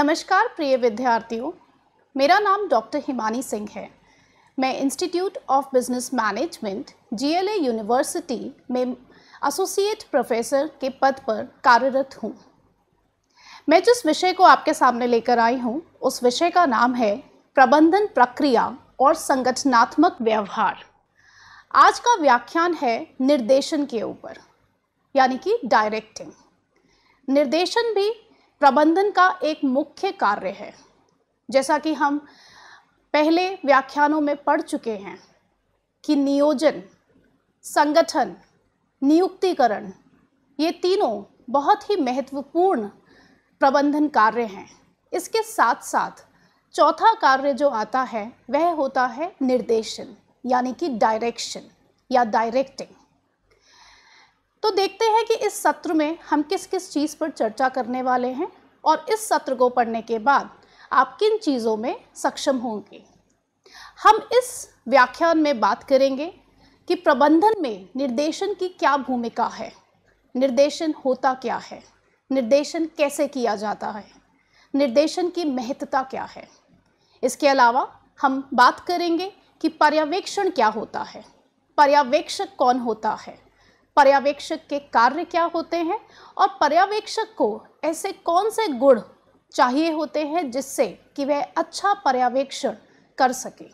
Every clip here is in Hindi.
नमस्कार प्रिय विद्यार्थियों मेरा नाम डॉक्टर हिमानी सिंह है मैं institute of business management GLA university में एसोसिएट प्रोफेसर के पद पर कार्यरत हूँ मैं जिस विषय को आपके सामने लेकर आई हूँ उस विषय का नाम है प्रबंधन प्रक्रिया और संगठनात्मक व्यवहार आज का व्याख्यान है निर्देशन के ऊपर यानी कि डायरेक्टिंग निर्देशन भी प्रबंधन का एक मुख्य कार्य है जैसा कि हम पहले व्याख्यानों में पढ़ चुके हैं कि नियोजन संगठन नियुक्तिकरण ये तीनों बहुत ही महत्वपूर्ण प्रबंधन कार्य हैं इसके साथ साथ चौथा कार्य जो आता है वह होता है निर्देशन यानी कि डायरेक्शन या डायरेक्टिंग तो देखते हैं कि इस सत्र में हम किस किस चीज़ पर चर्चा करने वाले हैं और इस सत्र को पढ़ने के बाद आप किन चीज़ों में सक्षम होंगे हम इस व्याख्यान में बात करेंगे कि प्रबंधन में निर्देशन की क्या भूमिका है निर्देशन होता क्या है निर्देशन कैसे किया जाता है निर्देशन की महत्ता क्या है इसके अलावा हम बात करेंगे कि पर्यवेक्षण क्या होता है पर्यवेक्षक कौन होता है पर्यवेक्षक के कार्य क्या होते हैं और पर्यवेक्षक को ऐसे कौन से गुण चाहिए होते हैं जिससे कि वह अच्छा पर्यवेक्षण कर सके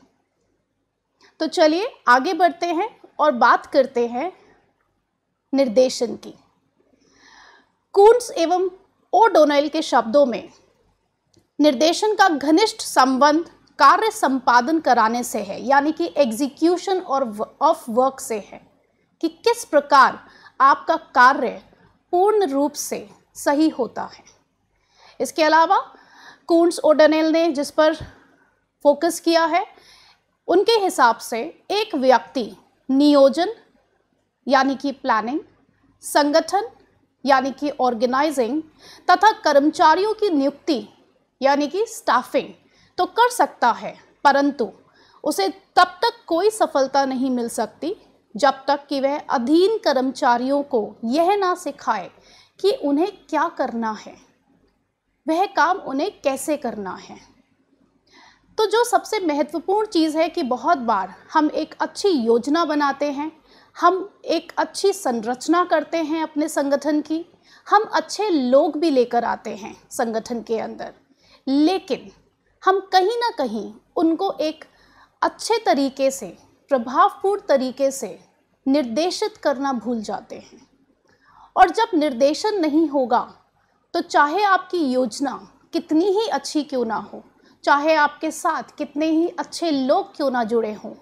तो चलिए आगे बढ़ते हैं और बात करते हैं निर्देशन की कूंस एवं ओ के शब्दों में निर्देशन का घनिष्ठ संबंध कार्य संपादन कराने से है यानी कि एग्जीक्यूशन और ऑफ वर्क से है कि किस प्रकार आपका कार्य पूर्ण रूप से सही होता है इसके अलावा कूंस ओडनेल ने जिस पर फोकस किया है उनके हिसाब से एक व्यक्ति नियोजन यानी कि प्लानिंग संगठन यानी कि ऑर्गेनाइजिंग तथा कर्मचारियों की नियुक्ति यानी कि स्टाफिंग तो कर सकता है परंतु उसे तब तक कोई सफलता नहीं मिल सकती जब तक कि वह अधीन कर्मचारियों को यह ना सिखाए कि उन्हें क्या करना है वह काम उन्हें कैसे करना है तो जो सबसे महत्वपूर्ण चीज़ है कि बहुत बार हम एक अच्छी योजना बनाते हैं हम एक अच्छी संरचना करते हैं अपने संगठन की हम अच्छे लोग भी लेकर आते हैं संगठन के अंदर लेकिन हम कहीं ना कहीं उनको एक अच्छे तरीके से प्रभावपूर्ण तरीके से निर्देशित करना भूल जाते हैं और जब निर्देशन नहीं होगा तो चाहे आपकी योजना कितनी ही अच्छी क्यों ना हो चाहे आपके साथ कितने ही अच्छे लोग क्यों ना जुड़े हों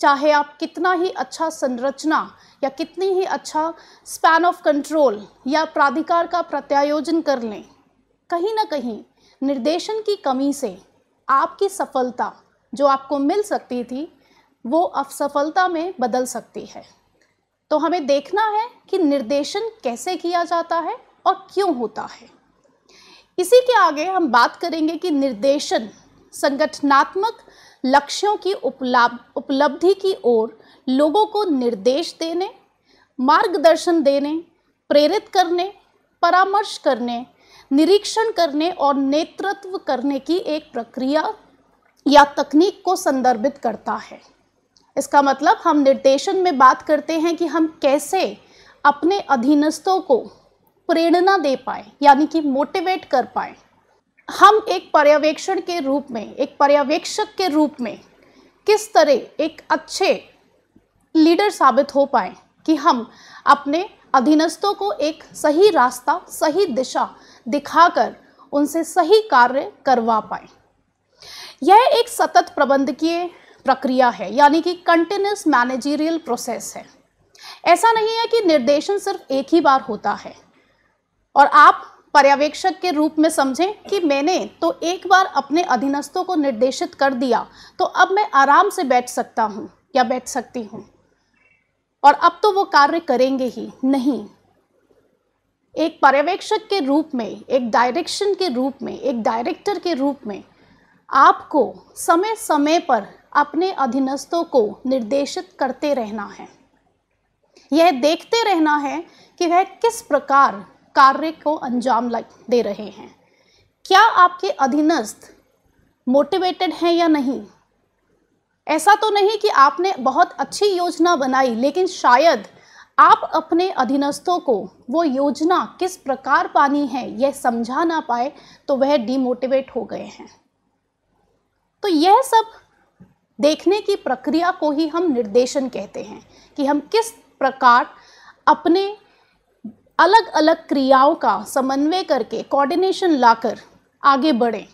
चाहे आप कितना ही अच्छा संरचना या कितनी ही अच्छा स्पैन ऑफ कंट्रोल या प्राधिकार का प्रत्यायोजन कर लें कहीं ना कहीं निर्देशन की कमी से आपकी सफलता जो आपको मिल सकती थी वो असफलता में बदल सकती है तो हमें देखना है कि निर्देशन कैसे किया जाता है और क्यों होता है इसी के आगे हम बात करेंगे कि निर्देशन संगठनात्मक लक्ष्यों की उपलाभ उपलब्धि की ओर लोगों को निर्देश देने मार्गदर्शन देने प्रेरित करने परामर्श करने निरीक्षण करने और नेतृत्व करने की एक प्रक्रिया या तकनीक को संदर्भित करता है इसका मतलब हम निर्देशन में बात करते हैं कि हम कैसे अपने अधीनस्थों को प्रेरणा दे पाए यानी कि मोटिवेट कर पाए हम एक पर्यवेक्षण के रूप में एक पर्यवेक्षक के रूप में किस तरह एक अच्छे लीडर साबित हो पाए कि हम अपने अधीनस्थों को एक सही रास्ता सही दिशा दिखाकर उनसे सही कार्य करवा पाए यह एक सतत प्रबंधकीय प्रक्रिया है यानी कि कंटिन्यूस मैनेजरियल प्रोसेस है ऐसा नहीं है कि निर्देशन सिर्फ एक ही बार होता है और आप पर्यवेक्षक के रूप में समझें कि मैंने तो एक बार अपने अधीनस्थों को निर्देशित कर दिया तो अब मैं आराम से बैठ सकता हूँ या बैठ सकती हूँ और अब तो वो कार्य करेंगे ही नहीं एक पर्यवेक्षक के रूप में एक डायरेक्शन के रूप में एक डायरेक्टर के रूप में आपको समय समय पर अपने अधीनस्थों को निर्देशित करते रहना है यह देखते रहना है कि वह किस प्रकार कार्य को अंजाम दे रहे हैं क्या आपके अधीनस्थ मोटिवेटेड हैं या नहीं ऐसा तो नहीं कि आपने बहुत अच्छी योजना बनाई लेकिन शायद आप अपने अधीनस्थों को वो योजना किस प्रकार पानी है यह समझा ना पाए तो वह डीमोटिवेट हो गए हैं तो यह सब देखने की प्रक्रिया को ही हम निर्देशन कहते हैं कि हम किस प्रकार अपने अलग अलग क्रियाओं का समन्वय करके कोऑर्डिनेशन लाकर आगे बढ़ें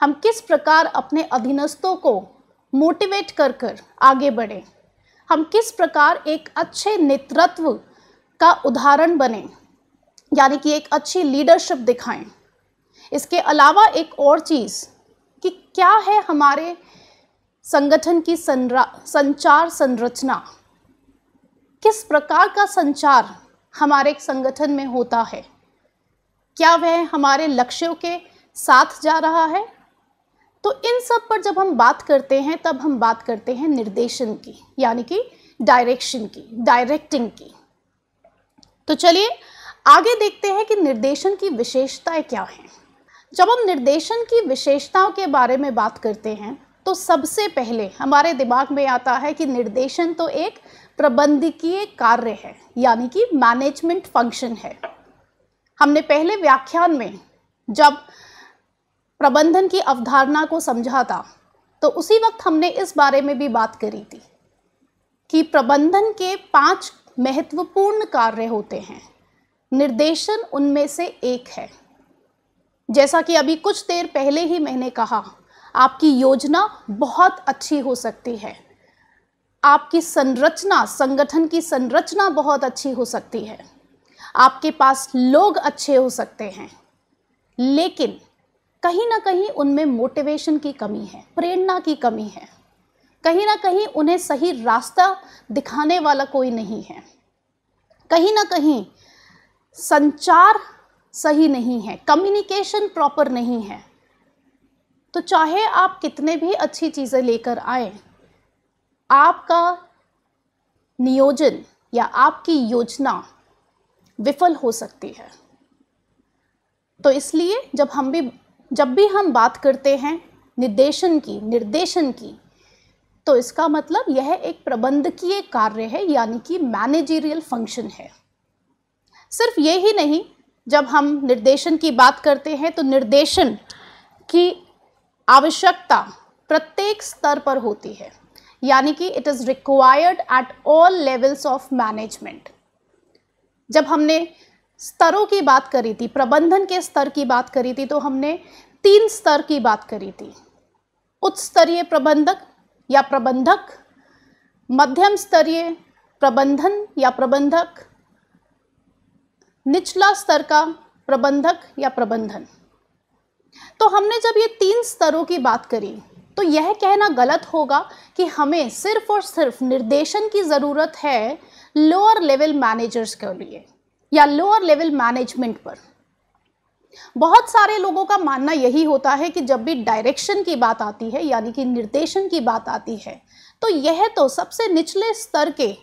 हम किस प्रकार अपने अधीनस्थों को मोटिवेट कर कर आगे बढ़ें हम किस प्रकार एक अच्छे नेतृत्व का उदाहरण बने यानी कि एक अच्छी लीडरशिप दिखाएं इसके अलावा एक और चीज़ कि क्या है हमारे संगठन की संचार संरचना किस प्रकार का संचार हमारे संगठन में होता है क्या वह हमारे लक्ष्यों के साथ जा रहा है तो इन सब पर जब हम बात करते हैं तब हम बात करते हैं निर्देशन की यानी कि डायरेक्शन की डायरेक्टिंग की तो चलिए आगे देखते हैं कि निर्देशन की विशेषताएं क्या हैं जब हम निर्देशन की विशेषताओं के बारे में बात करते हैं तो सबसे पहले हमारे दिमाग में आता है कि निर्देशन तो एक प्रबंधकीय कार्य है यानी कि मैनेजमेंट फंक्शन है हमने पहले व्याख्यान में जब प्रबंधन की अवधारणा को समझा था तो उसी वक्त हमने इस बारे में भी बात करी थी कि प्रबंधन के पांच महत्वपूर्ण कार्य होते हैं निर्देशन उनमें से एक है जैसा कि अभी कुछ देर पहले ही मैंने कहा आपकी योजना बहुत अच्छी हो सकती है आपकी संरचना संगठन की संरचना बहुत अच्छी हो सकती है आपके पास लोग अच्छे हो सकते हैं लेकिन कहीं ना कहीं उनमें मोटिवेशन की कमी है प्रेरणा की कमी है कहीं ना कहीं उन्हें सही रास्ता दिखाने वाला कोई नहीं है कहीं ना कहीं संचार सही नहीं है कम्युनिकेशन प्रॉपर नहीं है तो चाहे आप कितने भी अच्छी चीज़ें लेकर आए आपका नियोजन या आपकी योजना विफल हो सकती है तो इसलिए जब हम भी जब भी हम बात करते हैं निर्देशन की निर्देशन की तो इसका मतलब यह एक प्रबंधकीय कार्य है यानी कि मैनेजरियल फंक्शन है सिर्फ ये ही नहीं जब हम निर्देशन की बात करते हैं तो निर्देशन की आवश्यकता प्रत्येक स्तर पर होती है यानी कि it is required at all levels of management जब हमने स्तरों की बात करी थी प्रबंधन के स्तर की बात करी थी तो हमने तीन स्तर की बात करी थी उच्च स्तरीय प्रबंधक या प्रबंधक मध्यम स्तरीय प्रबंधन या प्रबंधक निचला स्तर का प्रबंधक या प्रबंधन तो हमने जब ये तीन स्तरों की बात करी तो यह कहना गलत होगा कि हमें सिर्फ और सिर्फ निर्देशन की ज़रूरत है लोअर लेवल मैनेजर्स के लिए या लोअर लेवल मैनेजमेंट पर बहुत सारे लोगों का मानना यही होता है कि जब भी डायरेक्शन की बात आती है यानी कि निर्देशन की बात आती है तो यह तो सबसे निचले स्तर के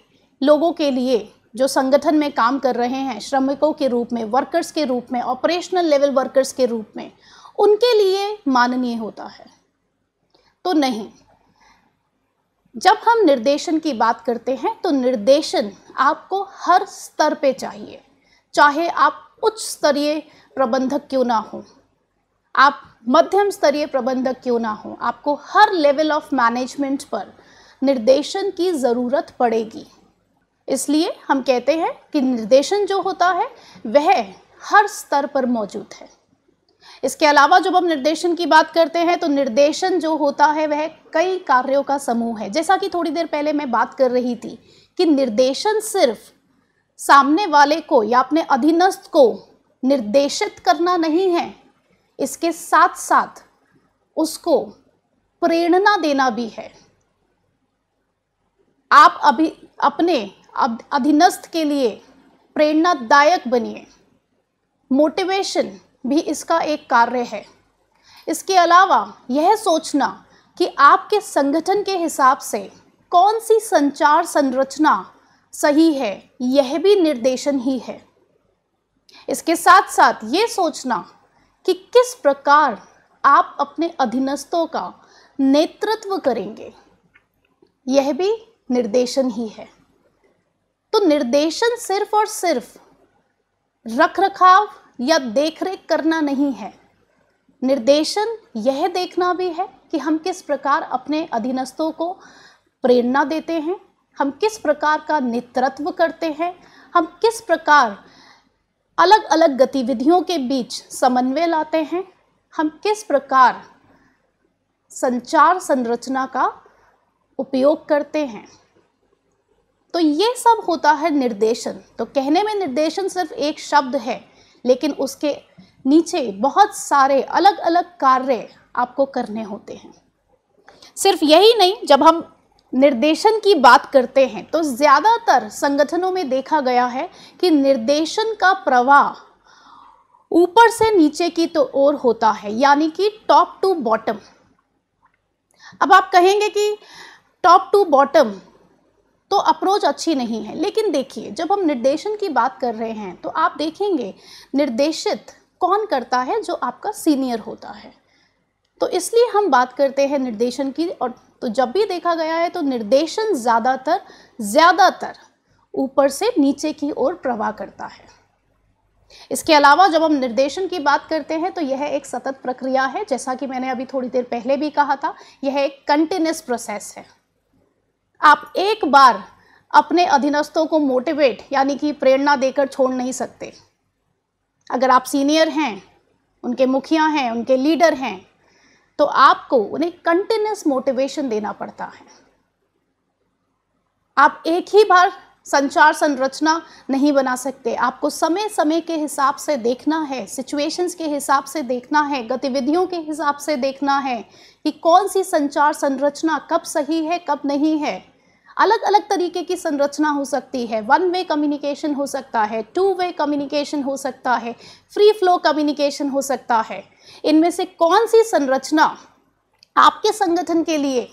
लोगों के लिए जो संगठन में काम कर रहे हैं श्रमिकों के रूप में वर्कर्स के रूप में ऑपरेशनल लेवल वर्कर्स के रूप में उनके लिए माननीय होता है तो नहीं जब हम निर्देशन की बात करते हैं तो निर्देशन आपको हर स्तर पे चाहिए चाहे आप उच्च स्तरीय प्रबंधक क्यों ना हो आप मध्यम स्तरीय प्रबंधक क्यों ना हो आपको हर लेवल ऑफ मैनेजमेंट पर निर्देशन की ज़रूरत पड़ेगी इसलिए हम कहते हैं कि निर्देशन जो होता है वह हर स्तर पर मौजूद है इसके अलावा जब हम निर्देशन की बात करते हैं तो निर्देशन जो होता है वह कई कार्यों का समूह है जैसा कि थोड़ी देर पहले मैं बात कर रही थी कि निर्देशन सिर्फ सामने वाले को या अपने अधीनस्थ को निर्देशित करना नहीं है इसके साथ साथ उसको प्रेरणा देना भी है आप अभी अपने अधीनस्थ के लिए प्रेरणादायक बनिए मोटिवेशन भी इसका एक कार्य है इसके अलावा यह सोचना कि आपके संगठन के हिसाब से कौन सी संचार संरचना सही है यह भी निर्देशन ही है इसके साथ साथ ये सोचना कि किस प्रकार आप अपने अधीनस्थों का नेतृत्व करेंगे यह भी निर्देशन ही है तो निर्देशन सिर्फ और सिर्फ रख रखाव या देख रेख करना नहीं है निर्देशन यह देखना भी है कि हम किस प्रकार अपने अधीनस्थों को प्रेरणा देते हैं हम किस प्रकार का नेतृत्व करते हैं हम किस प्रकार अलग अलग गतिविधियों के बीच समन्वय लाते हैं हम किस प्रकार संचार संरचना का उपयोग करते हैं तो ये सब होता है निर्देशन तो कहने में निर्देशन सिर्फ एक शब्द है लेकिन उसके नीचे बहुत सारे अलग अलग कार्य आपको करने होते हैं सिर्फ यही नहीं जब हम निर्देशन की बात करते हैं तो ज़्यादातर संगठनों में देखा गया है कि निर्देशन का प्रवाह ऊपर से नीचे की तो ओर होता है यानी कि टॉप टू बॉटम अब आप कहेंगे कि टॉप टू बॉटम तो अप्रोच अच्छी नहीं है लेकिन देखिए जब हम निर्देशन की बात कर रहे हैं तो आप देखेंगे निर्देशित कौन करता है जो आपका सीनियर होता है तो इसलिए हम बात करते हैं निर्देशन की और तो जब भी देखा गया है तो निर्देशन ज़्यादातर ज़्यादातर ऊपर से नीचे की ओर प्रवाह करता है इसके अलावा जब हम निर्देशन की बात करते हैं तो यह एक सतत प्रक्रिया है जैसा कि मैंने अभी थोड़ी देर पहले भी कहा था यह एक कंटिन्यूस प्रोसेस है आप एक बार अपने अधीनस्थों को मोटिवेट यानी कि प्रेरणा देकर छोड़ नहीं सकते अगर आप सीनियर हैं उनके मुखिया हैं उनके लीडर हैं तो आपको उन्हें कंटिन्यूस मोटिवेशन देना पड़ता है आप एक ही बार संचार संरचना नहीं बना सकते आपको समय समय के हिसाब से देखना है सिचुएशंस के हिसाब से देखना है गतिविधियों के हिसाब से देखना है कि कौन सी संचार संरचना कब सही है कब नहीं है अलग अलग तरीके की संरचना हो सकती है वन वे कम्युनिकेशन हो सकता है टू वे कम्युनिकेशन हो सकता है फ्री फ्लो कम्युनिकेशन हो सकता है इनमें से कौन सी संरचना आपके संगठन के लिए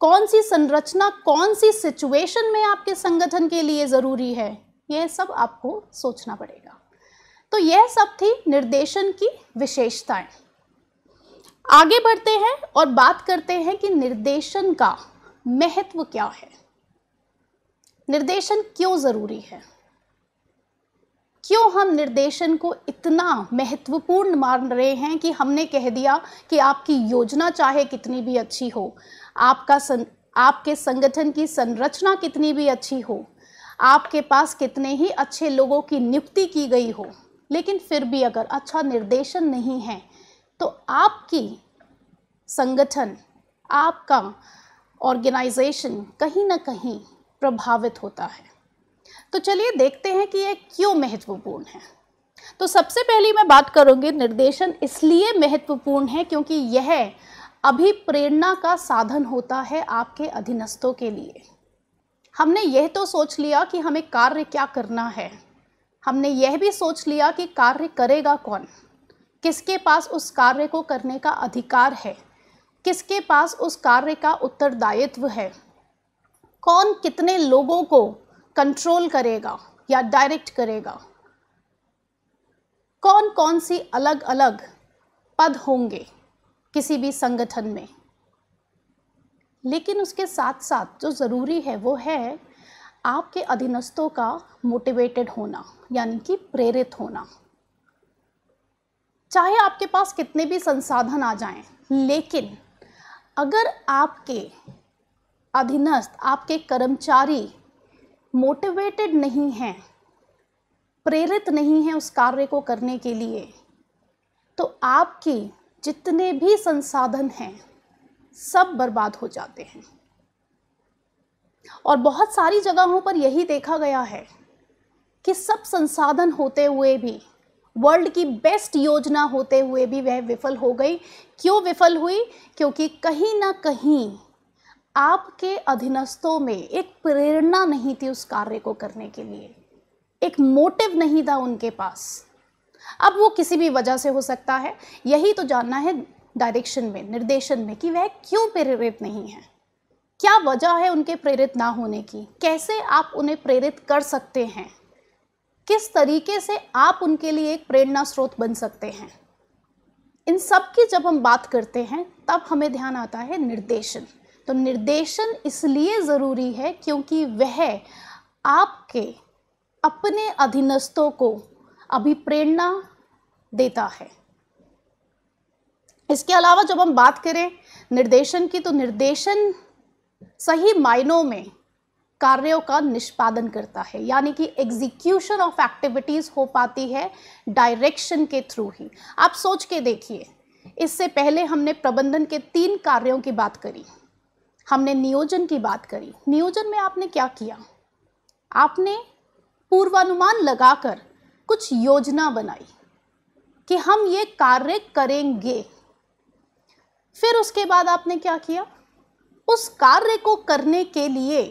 कौन सी संरचना कौन सी सिचुएशन में आपके संगठन के लिए ज़रूरी है यह सब आपको सोचना पड़ेगा तो यह सब थी निर्देशन की विशेषताएं आगे बढ़ते हैं और बात करते हैं कि निर्देशन का महत्व क्या है निर्देशन क्यों ज़रूरी है क्यों हम निर्देशन को इतना महत्वपूर्ण मान रहे हैं कि हमने कह दिया कि आपकी योजना चाहे कितनी भी अच्छी हो आपका सं, आपके संगठन की संरचना कितनी भी अच्छी हो आपके पास कितने ही अच्छे लोगों की नियुक्ति की गई हो लेकिन फिर भी अगर अच्छा निर्देशन नहीं है तो आपकी संगठन आपका ऑर्गेनाइजेशन कहीं ना कहीं प्रभावित होता है तो चलिए देखते हैं कि यह क्यों महत्वपूर्ण है तो सबसे पहली मैं बात करूँगी निर्देशन इसलिए महत्वपूर्ण है क्योंकि यह अभी प्रेरणा का साधन होता है आपके अधीनस्थों के लिए हमने यह तो सोच लिया कि हमें कार्य क्या करना है हमने यह भी सोच लिया कि कार्य करेगा कौन किसके पास उस कार्य को करने का अधिकार है किसके पास उस कार्य का उत्तरदायित्व है कौन कितने लोगों को कंट्रोल करेगा या डायरेक्ट करेगा कौन कौन सी अलग अलग पद होंगे किसी भी संगठन में लेकिन उसके साथ साथ जो ज़रूरी है वो है आपके अधीनस्थों का मोटिवेटेड होना यानी कि प्रेरित होना चाहे आपके पास कितने भी संसाधन आ जाएं, लेकिन अगर आपके अधीनस्थ आपके कर्मचारी मोटिवेटेड नहीं हैं प्रेरित नहीं हैं उस कार्य को करने के लिए तो आपके जितने भी संसाधन हैं सब बर्बाद हो जाते हैं और बहुत सारी जगहों पर यही देखा गया है कि सब संसाधन होते हुए भी वर्ल्ड की बेस्ट योजना होते हुए भी वह विफल हो गई क्यों विफल हुई क्योंकि कहीं ना कहीं आपके अधीनस्थों में एक प्रेरणा नहीं थी उस कार्य को करने के लिए एक मोटिव नहीं था उनके पास अब वो किसी भी वजह से हो सकता है यही तो जानना है डायरेक्शन में निर्देशन में कि वह क्यों प्रेरित नहीं है क्या वजह है उनके प्रेरित ना होने की कैसे आप उन्हें प्रेरित कर सकते हैं किस तरीके से आप उनके लिए एक प्रेरणा स्रोत बन सकते हैं इन सब की जब हम बात करते हैं तब हमें ध्यान आता है निर्देशन तो निर्देशन इसलिए ज़रूरी है क्योंकि वह आपके अपने अधीनस्थों को अभी प्रेरणा देता है इसके अलावा जब हम बात करें निर्देशन की तो निर्देशन सही मायनों में कार्यों का निष्पादन करता है यानी कि एग्जीक्यूशन ऑफ एक्टिविटीज़ हो पाती है डायरेक्शन के थ्रू ही आप सोच के देखिए इससे पहले हमने प्रबंधन के तीन कार्यों की बात करी हमने नियोजन की बात करी नियोजन में आपने क्या किया आपने पूर्वानुमान लगाकर कुछ योजना बनाई कि हम ये कार्य करेंगे फिर उसके बाद आपने क्या किया उस कार्य को करने के लिए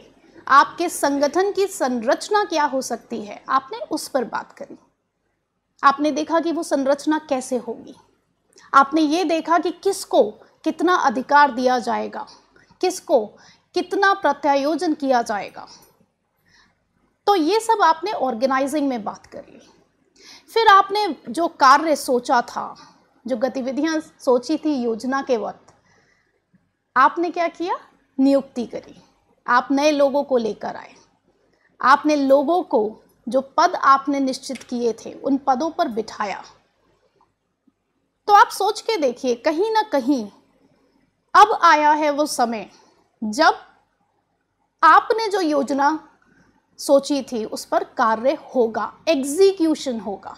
आपके संगठन की संरचना क्या हो सकती है आपने उस पर बात करी आपने देखा कि वो संरचना कैसे होगी आपने ये देखा कि किसको कितना अधिकार दिया जाएगा किसको कितना प्रत्यायोजन किया जाएगा तो ये सब आपने ऑर्गेनाइजिंग में बात कर ली फिर आपने जो कार्य सोचा था जो गतिविधियां सोची थी योजना के वक्त आपने क्या किया नियुक्ति करी आप नए लोगों को लेकर आए आपने लोगों को जो पद आपने निश्चित किए थे उन पदों पर बिठाया तो आप सोच के देखिए कहीं ना कहीं अब आया है वो समय जब आपने जो योजना सोची थी उस पर कार्य होगा एग्जीक्यूशन होगा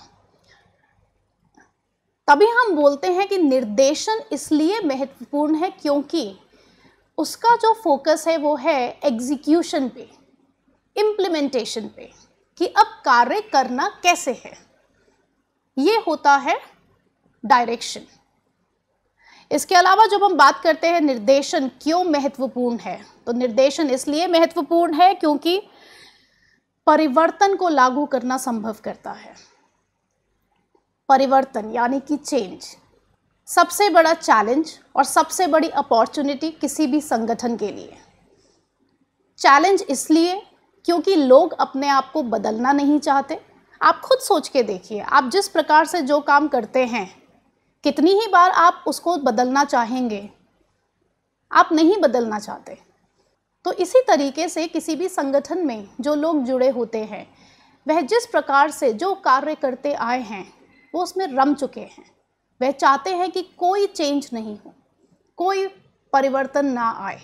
तभी हम बोलते हैं कि निर्देशन इसलिए महत्वपूर्ण है क्योंकि उसका जो फोकस है वो है एग्जीक्यूशन पे इम्प्लीमेंटेशन पे कि अब कार्य करना कैसे है ये होता है डायरेक्शन इसके अलावा जब हम बात करते हैं निर्देशन क्यों महत्वपूर्ण है तो निर्देशन इसलिए महत्वपूर्ण है क्योंकि परिवर्तन को लागू करना संभव करता है परिवर्तन यानी कि चेंज सबसे बड़ा चैलेंज और सबसे बड़ी अपॉर्चुनिटी किसी भी संगठन के लिए चैलेंज इसलिए क्योंकि लोग अपने आप को बदलना नहीं चाहते आप खुद सोच के देखिए आप जिस प्रकार से जो काम करते हैं कितनी ही बार आप उसको बदलना चाहेंगे आप नहीं बदलना चाहते तो इसी तरीके से किसी भी संगठन में जो लोग जुड़े होते हैं वह जिस प्रकार से जो कार्य करते आए हैं वो उसमें रम चुके हैं वह चाहते हैं कि कोई चेंज नहीं हो कोई परिवर्तन ना आए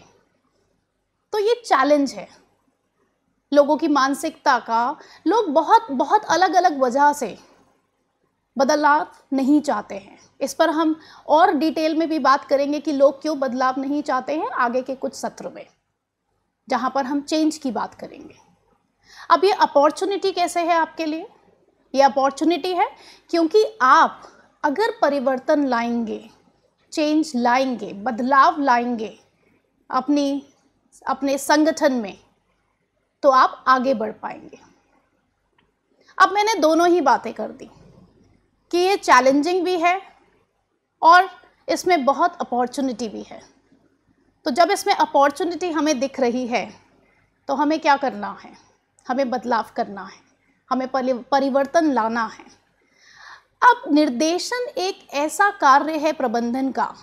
तो ये चैलेंज है लोगों की मानसिकता का लोग बहुत बहुत अलग अलग वजह से बदलाव नहीं चाहते हैं इस पर हम और डिटेल में भी बात करेंगे कि लोग क्यों बदलाव नहीं चाहते हैं आगे के कुछ सत्र में जहां पर हम चेंज की बात करेंगे अब ये अपॉर्चुनिटी कैसे है आपके लिए ये अपॉर्चुनिटी है क्योंकि आप अगर परिवर्तन लाएंगे चेंज लाएंगे बदलाव लाएंगे अपनी अपने संगठन में तो आप आगे बढ़ पाएंगे अब मैंने दोनों ही बातें कर दी कि ये चैलेंजिंग भी है और इसमें बहुत अपॉर्चुनिटी भी है तो जब इसमें अपॉर्चुनिटी हमें दिख रही है तो हमें क्या करना है हमें बदलाव करना है हमें परिवर्तन लाना है अब निर्देशन एक ऐसा कार्य है प्रबंधन का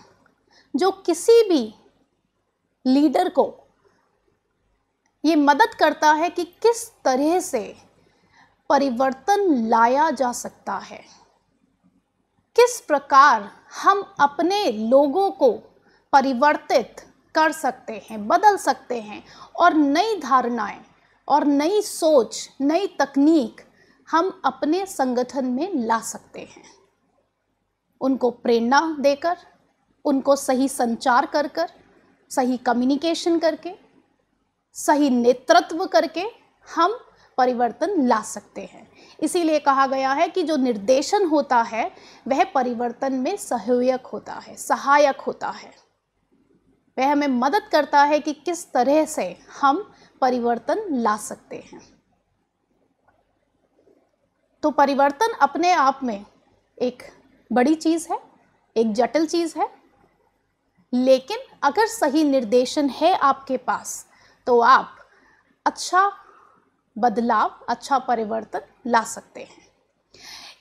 जो किसी भी लीडर को ये मदद करता है कि किस तरह से परिवर्तन लाया जा सकता है किस प्रकार हम अपने लोगों को परिवर्तित कर सकते हैं बदल सकते हैं और नई धारणाएं और नई सोच नई तकनीक हम अपने संगठन में ला सकते हैं उनको प्रेरणा देकर उनको सही संचार कर कर सही कम्युनिकेशन करके सही नेतृत्व करके हम परिवर्तन ला सकते हैं इसीलिए कहा गया है कि जो निर्देशन होता है वह परिवर्तन में सहयोग होता है सहायक होता है वह हमें मदद करता है कि किस तरह से हम परिवर्तन ला सकते हैं तो परिवर्तन अपने आप में एक बड़ी चीज़ है एक जटिल चीज़ है लेकिन अगर सही निर्देशन है आपके पास तो आप अच्छा बदलाव अच्छा परिवर्तन ला सकते हैं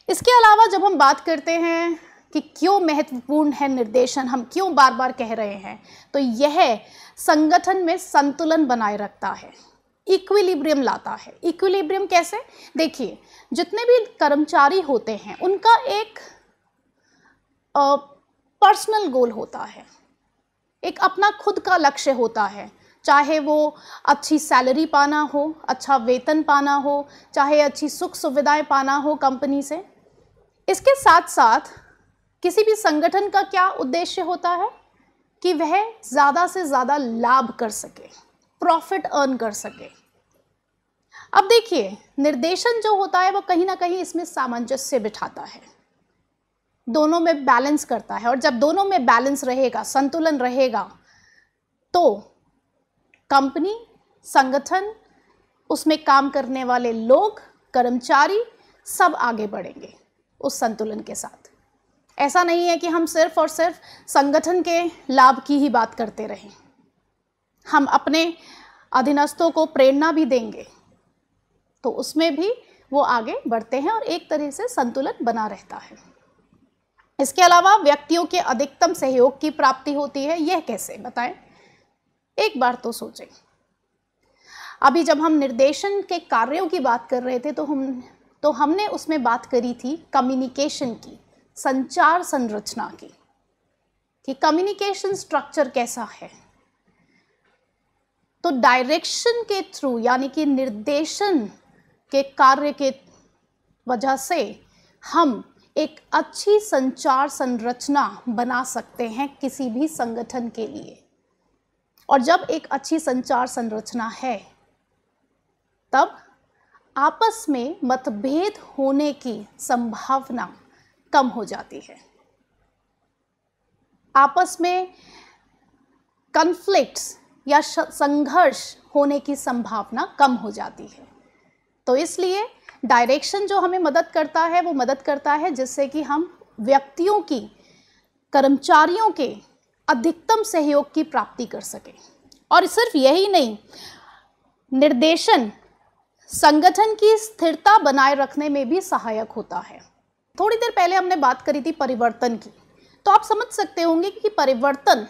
इसके अलावा जब हम बात करते हैं कि क्यों महत्वपूर्ण है निर्देशन हम क्यों बार बार कह रहे हैं तो यह संगठन में संतुलन बनाए रखता है इक्विलिब्रियम लाता है इक्विलिब्रियम कैसे देखिए जितने भी कर्मचारी होते हैं उनका एक पर्सनल गोल होता है एक अपना खुद का लक्ष्य होता है चाहे वो अच्छी सैलरी पाना हो अच्छा वेतन पाना हो चाहे अच्छी सुख सुविधाएं पाना हो कंपनी से इसके साथ साथ किसी भी संगठन का क्या उद्देश्य होता है कि वह ज़्यादा से ज़्यादा लाभ कर सके प्रॉफिट अर्न कर सके अब देखिए निर्देशन जो होता है वो कहीं ना कहीं इसमें सामंजस्य बिठाता है दोनों में बैलेंस करता है और जब दोनों में बैलेंस रहेगा संतुलन रहेगा तो कंपनी संगठन उसमें काम करने वाले लोग कर्मचारी सब आगे बढ़ेंगे उस संतुलन के साथ ऐसा नहीं है कि हम सिर्फ और सिर्फ संगठन के लाभ की ही बात करते रहें हम अपने अधीनस्थों को प्रेरणा भी देंगे तो उसमें भी वो आगे बढ़ते हैं और एक तरह से संतुलन बना रहता है इसके अलावा व्यक्तियों के अधिकतम सहयोग की प्राप्ति होती है यह कैसे बताएं एक बार तो सोचें अभी जब हम निर्देशन के कार्यों की बात कर रहे थे तो हम तो हमने उसमें बात करी थी कम्युनिकेशन की संचार संरचना की कि कम्युनिकेशन स्ट्रक्चर कैसा है तो डायरेक्शन के थ्रू यानी कि निर्देशन के कार्य के वजह से हम एक अच्छी संचार संरचना बना सकते हैं किसी भी संगठन के लिए और जब एक अच्छी संचार संरचना है तब आपस में मतभेद होने की संभावना कम हो जाती है आपस में कन्फ्लिक्ट्स या संघर्ष होने की संभावना कम हो जाती है तो इसलिए डायरेक्शन जो हमें मदद करता है वो मदद करता है जिससे कि हम व्यक्तियों की कर्मचारियों के अधिकतम सहयोग की प्राप्ति कर सकें और सिर्फ यही नहीं निर्देशन संगठन की स्थिरता बनाए रखने में भी सहायक होता है थोड़ी देर पहले हमने बात करी थी परिवर्तन की तो आप समझ सकते होंगे कि परिवर्तन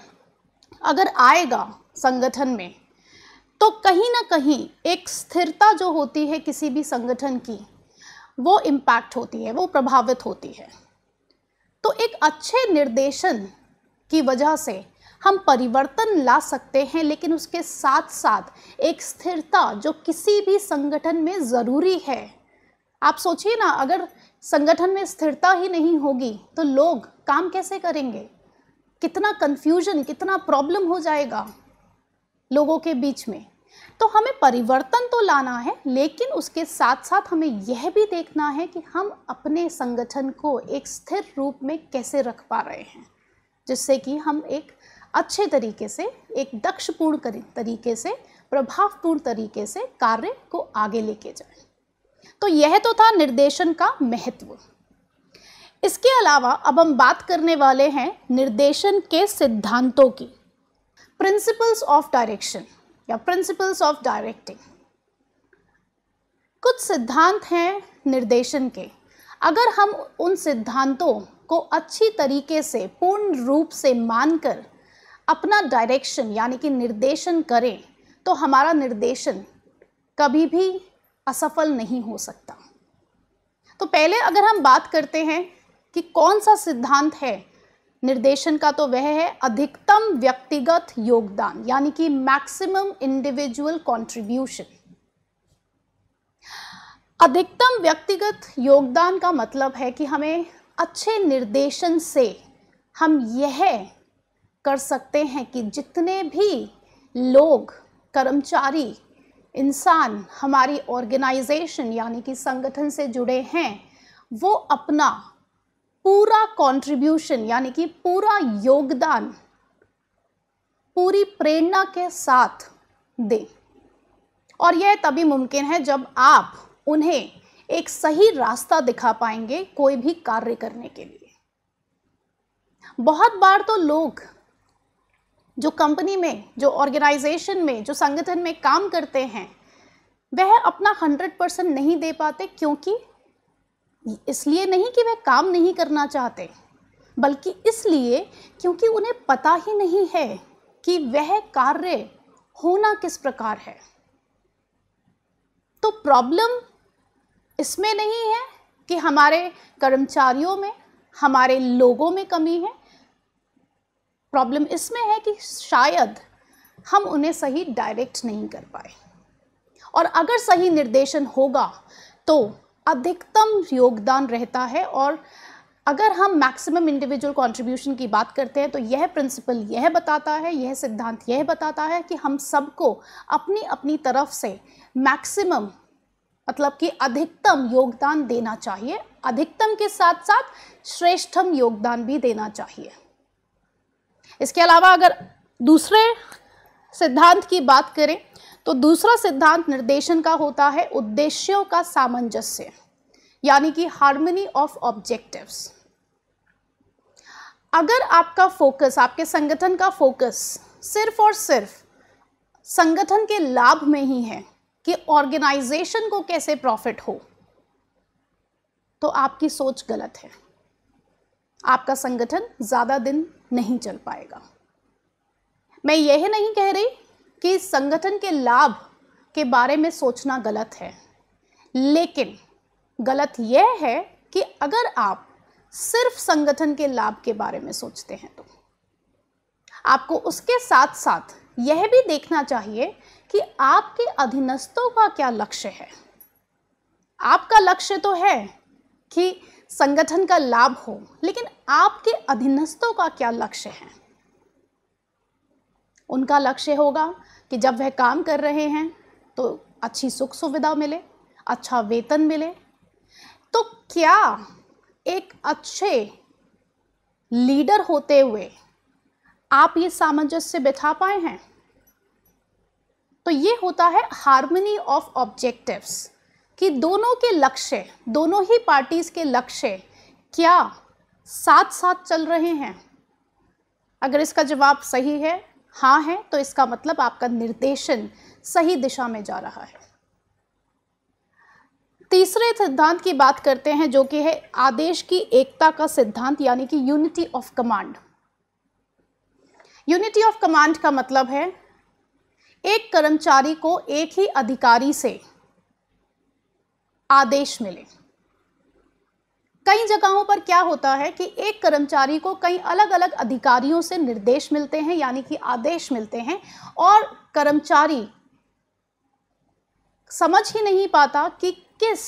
अगर आएगा संगठन में तो कहीं ना कहीं एक स्थिरता जो होती है किसी भी संगठन की वो इम्पैक्ट होती है वो प्रभावित होती है तो एक अच्छे निर्देशन की वजह से हम परिवर्तन ला सकते हैं लेकिन उसके साथ साथ एक स्थिरता जो किसी भी संगठन में ज़रूरी है आप सोचिए ना अगर संगठन में स्थिरता ही नहीं होगी तो लोग काम कैसे करेंगे कितना कन्फ्यूजन कितना प्रॉब्लम हो जाएगा लोगों के बीच में तो हमें परिवर्तन तो लाना है लेकिन उसके साथ साथ हमें यह भी देखना है कि हम अपने संगठन को एक स्थिर रूप में कैसे रख पा रहे हैं जिससे कि हम एक अच्छे तरीके से एक दक्षपूर्ण तरीके से प्रभावपूर्ण तरीके से कार्य को आगे लेके जाए तो यह तो था निर्देशन का महत्व इसके अलावा अब हम बात करने वाले हैं निर्देशन के सिद्धांतों की प्रिंसिपल्स ऑफ डायरेक्शन या प्रिंसिपल्स ऑफ डायरेक्टिंग कुछ सिद्धांत हैं निर्देशन के अगर हम उन सिद्धांतों को अच्छी तरीके से पूर्ण रूप से मानकर अपना डायरेक्शन यानी कि निर्देशन करें तो हमारा निर्देशन कभी भी असफल नहीं हो सकता तो पहले अगर हम बात करते हैं कि कौन सा सिद्धांत है निर्देशन का तो वह है अधिकतम व्यक्तिगत योगदान यानी कि मैक्सिमम इंडिविजुअल कंट्रीब्यूशन अधिकतम व्यक्तिगत योगदान का मतलब है कि हमें अच्छे निर्देशन से हम यह कर सकते हैं कि जितने भी लोग कर्मचारी इंसान हमारी ऑर्गेनाइजेशन यानी कि संगठन से जुड़े हैं वो अपना पूरा कंट्रीब्यूशन यानी कि पूरा योगदान पूरी प्रेरणा के साथ दे और यह तभी मुमकिन है जब आप उन्हें एक सही रास्ता दिखा पाएंगे कोई भी कार्य करने के लिए बहुत बार तो लोग जो कंपनी में जो ऑर्गेनाइजेशन में जो संगठन में काम करते हैं वह अपना हंड्रेड परसेंट नहीं दे पाते क्योंकि इसलिए नहीं कि वह काम नहीं करना चाहते बल्कि इसलिए क्योंकि उन्हें पता ही नहीं है कि वह कार्य होना किस प्रकार है तो प्रॉब्लम इसमें नहीं है कि हमारे कर्मचारियों में हमारे लोगों में कमी है प्रॉब्लम इसमें है कि शायद हम उन्हें सही डायरेक्ट नहीं कर पाए और अगर सही निर्देशन होगा तो अधिकतम योगदान रहता है और अगर हम मैक्सिमम इंडिविजुअल कंट्रीब्यूशन की बात करते हैं तो यह प्रिंसिपल यह बताता है यह सिद्धांत यह बताता है कि हम सबको अपनी अपनी तरफ से मैक्सिमम मतलब कि अधिकतम योगदान देना चाहिए अधिकतम के साथ साथ श्रेष्ठम योगदान भी देना चाहिए इसके अलावा अगर दूसरे सिद्धांत की बात करें तो दूसरा सिद्धांत निर्देशन का होता है उद्देश्यों का सामंजस्य यानी कि हार्मनी ऑफ ऑब्जेक्टिव्स अगर आपका फोकस आपके संगठन का फोकस सिर्फ और सिर्फ संगठन के लाभ में ही है कि ऑर्गेनाइजेशन को कैसे प्रॉफिट हो तो आपकी सोच गलत है आपका संगठन ज़्यादा दिन नहीं चल पाएगा मैं यह नहीं कह रही कि संगठन के लाभ के बारे में सोचना गलत है लेकिन गलत यह है कि अगर आप सिर्फ संगठन के लाभ के बारे में सोचते हैं तो आपको उसके साथ साथ यह भी देखना चाहिए कि आपके अधीनस्थों का क्या लक्ष्य है आपका लक्ष्य तो है कि संगठन का लाभ हो लेकिन आपके अधीनस्थों का क्या लक्ष्य है उनका लक्ष्य होगा कि जब वह काम कर रहे हैं तो अच्छी सुख सुविधा मिले अच्छा वेतन मिले तो क्या एक अच्छे लीडर होते हुए आप ये सामंजस्य बिठा पाए हैं तो ये होता है हार्मनी ऑफ ऑब्जेक्टिव्स कि दोनों के लक्ष्य दोनों ही पार्टीज़ के लक्ष्य क्या साथ साथ चल रहे हैं अगर इसका जवाब सही है हाँ है तो इसका मतलब आपका निर्देशन सही दिशा में जा रहा है तीसरे सिद्धांत की बात करते हैं जो कि है आदेश की एकता का सिद्धांत यानी कि unity of command unity of command का मतलब है एक कर्मचारी को एक ही अधिकारी से आदेश मिले कई जगहों पर क्या होता है कि एक कर्मचारी को कई अलग अलग अधिकारियों से निर्देश मिलते हैं यानी कि आदेश मिलते हैं और कर्मचारी समझ ही नहीं पाता कि किस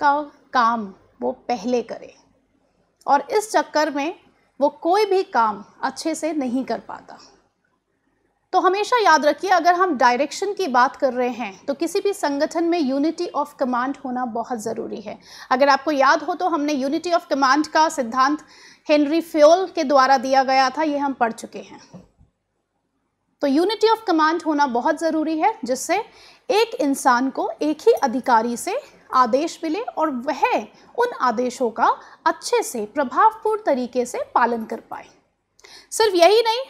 का काम वो पहले करे और इस चक्कर में वो कोई भी काम अच्छे से नहीं कर पाता तो हमेशा याद रखिए अगर हम डायरेक्शन की बात कर रहे हैं तो किसी भी संगठन में यूनिटी ऑफ कमांड होना बहुत ज़रूरी है अगर आपको याद हो तो हमने यूनिटी ऑफ कमांड का सिद्धांत हेनरी फ्योल के द्वारा दिया गया था ये हम पढ़ चुके हैं तो यूनिटी ऑफ कमांड होना बहुत ज़रूरी है जिससे एक इंसान को एक ही अधिकारी से आदेश मिले और वह उन आदेशों का अच्छे से प्रभावपूर्ण तरीके से पालन कर पाए सिर्फ यही नहीं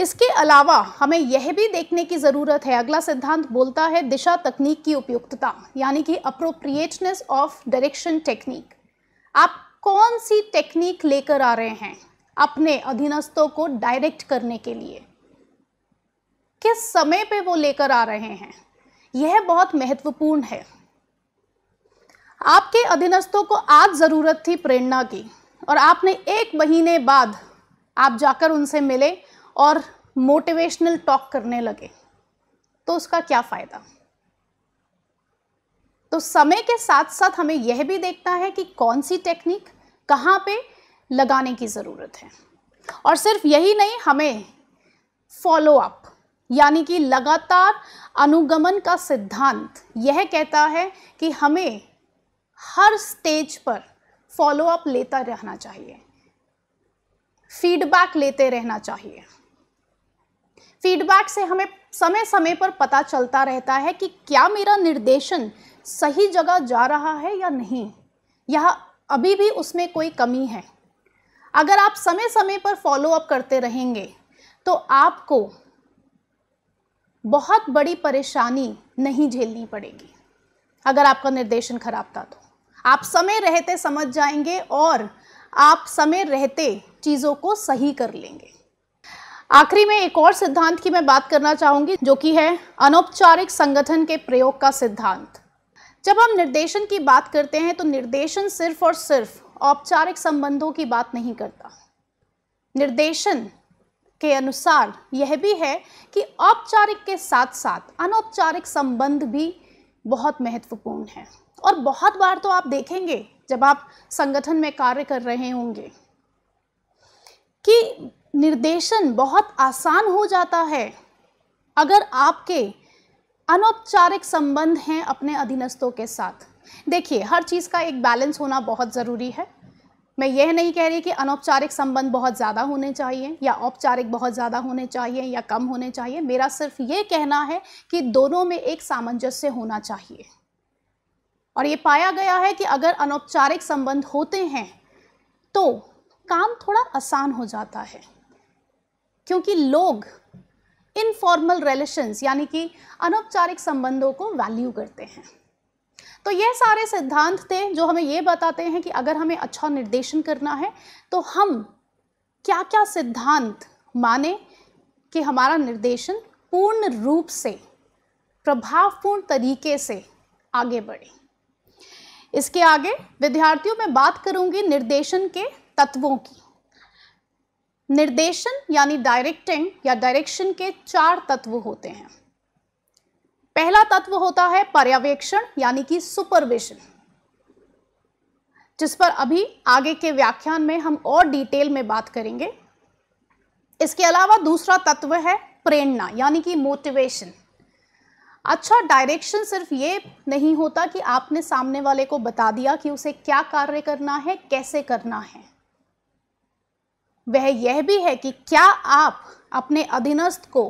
इसके अलावा हमें यह भी देखने की ज़रूरत है अगला सिद्धांत बोलता है दिशा तकनीक की उपयुक्तता यानी कि अप्रोप्रिएटनेस ऑफ डायरेक्शन टेक्निक आप कौन सी टेक्निक लेकर आ रहे हैं अपने अधीनस्थों को डायरेक्ट करने के लिए किस समय पे वो लेकर आ रहे हैं यह बहुत महत्वपूर्ण है आपके अधीनस्थों को आज ज़रूरत थी प्रेरणा की और आपने एक महीने बाद आप जाकर उनसे मिले और मोटिवेशनल टॉक करने लगे तो उसका क्या फ़ायदा तो समय के साथ साथ हमें यह भी देखना है कि कौन सी टेक्निक कहाँ पे लगाने की ज़रूरत है और सिर्फ यही नहीं हमें फॉलो अप यानी कि लगातार अनुगमन का सिद्धांत यह कहता है कि हमें हर स्टेज पर फॉलोअप लेता रहना चाहिए फीडबैक लेते रहना चाहिए फीडबैक से हमें समय समय पर पता चलता रहता है कि क्या मेरा निर्देशन सही जगह जा रहा है या नहीं यह अभी भी उसमें कोई कमी है अगर आप समय समय पर फॉलोअप करते रहेंगे तो आपको बहुत बड़ी परेशानी नहीं झेलनी पड़ेगी अगर आपका निर्देशन खराब था तो आप समय रहते समझ जाएंगे और आप समय रहते चीज़ों को सही कर लेंगे आखिरी में एक और सिद्धांत की मैं बात करना चाहूंगी जो कि है अनौपचारिक संगठन के प्रयोग का सिद्धांत जब हम निर्देशन की बात करते हैं तो निर्देशन सिर्फ और सिर्फ औपचारिक संबंधों की बात नहीं करता निर्देशन के अनुसार यह भी है कि औपचारिक के साथ साथ अनौपचारिक संबंध भी बहुत महत्वपूर्ण है और बहुत बार तो आप देखेंगे जब आप संगठन में कार्य कर रहे होंगे कि निर्देशन बहुत आसान हो जाता है अगर आपके अनौपचारिक संबंध हैं अपने अधीनस्थों के साथ देखिए हर चीज़ का एक बैलेंस होना बहुत ज़रूरी है मैं यह नहीं कह रही कि अनौपचारिक संबंध बहुत ज़्यादा होने चाहिए या औपचारिक बहुत ज़्यादा होने चाहिए या कम होने चाहिए मेरा सिर्फ ये कहना है कि दोनों में एक सामंजस्य होना चाहिए और ये पाया गया है कि अगर अनौपचारिक संबंध होते हैं तो काम थोड़ा आसान हो जाता है क्योंकि लोग इनफॉर्मल रिलेशंस यानी कि अनौपचारिक संबंधों को वैल्यू करते हैं तो ये सारे सिद्धांत थे जो हमें ये बताते हैं कि अगर हमें अच्छा निर्देशन करना है तो हम क्या क्या सिद्धांत माने कि हमारा निर्देशन पूर्ण रूप से प्रभावपूर्ण तरीके से आगे बढ़े इसके आगे विद्यार्थियों में बात करूंगी निर्देशन के तत्वों की निर्देशन यानी डायरेक्टिंग या डायरेक्शन के चार तत्व होते हैं पहला तत्व होता है पर्यवेक्षण यानी कि सुपरविजन जिस पर अभी आगे के व्याख्यान में हम और डिटेल में बात करेंगे इसके अलावा दूसरा तत्व है प्रेरणा यानी कि मोटिवेशन अच्छा डायरेक्शन सिर्फ ये नहीं होता कि आपने सामने वाले को बता दिया कि उसे क्या कार्य करना है कैसे करना है वह यह भी है कि क्या आप अपने अधीनस्थ को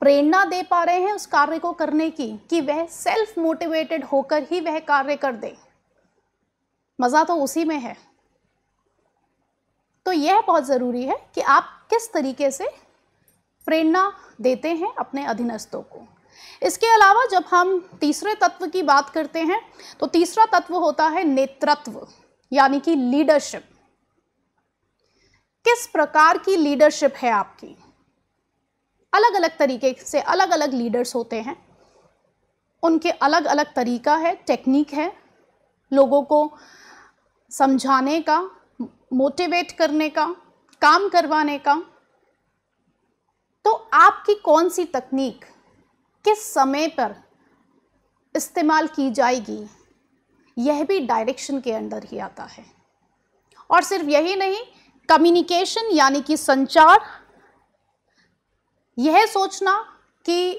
प्रेरणा दे पा रहे हैं उस कार्य को करने की कि वह सेल्फ मोटिवेटेड होकर ही वह कार्य कर दे मज़ा तो उसी में है तो यह बहुत ज़रूरी है कि आप किस तरीके से प्रेरणा देते हैं अपने अधीनस्थों को इसके अलावा जब हम तीसरे तत्व की बात करते हैं तो तीसरा तत्व होता है नेतृत्व यानी कि लीडरशिप किस प्रकार की लीडरशिप है आपकी अलग अलग तरीके से अलग अलग लीडर्स होते हैं उनके अलग अलग तरीका है टेक्निक है लोगों को समझाने का मोटिवेट करने का काम करवाने का तो आपकी कौन सी तकनीक किस समय पर इस्तेमाल की जाएगी यह भी डायरेक्शन के अंदर ही आता है और सिर्फ यही नहीं कम्युनिकेशन यानी कि संचार यह सोचना कि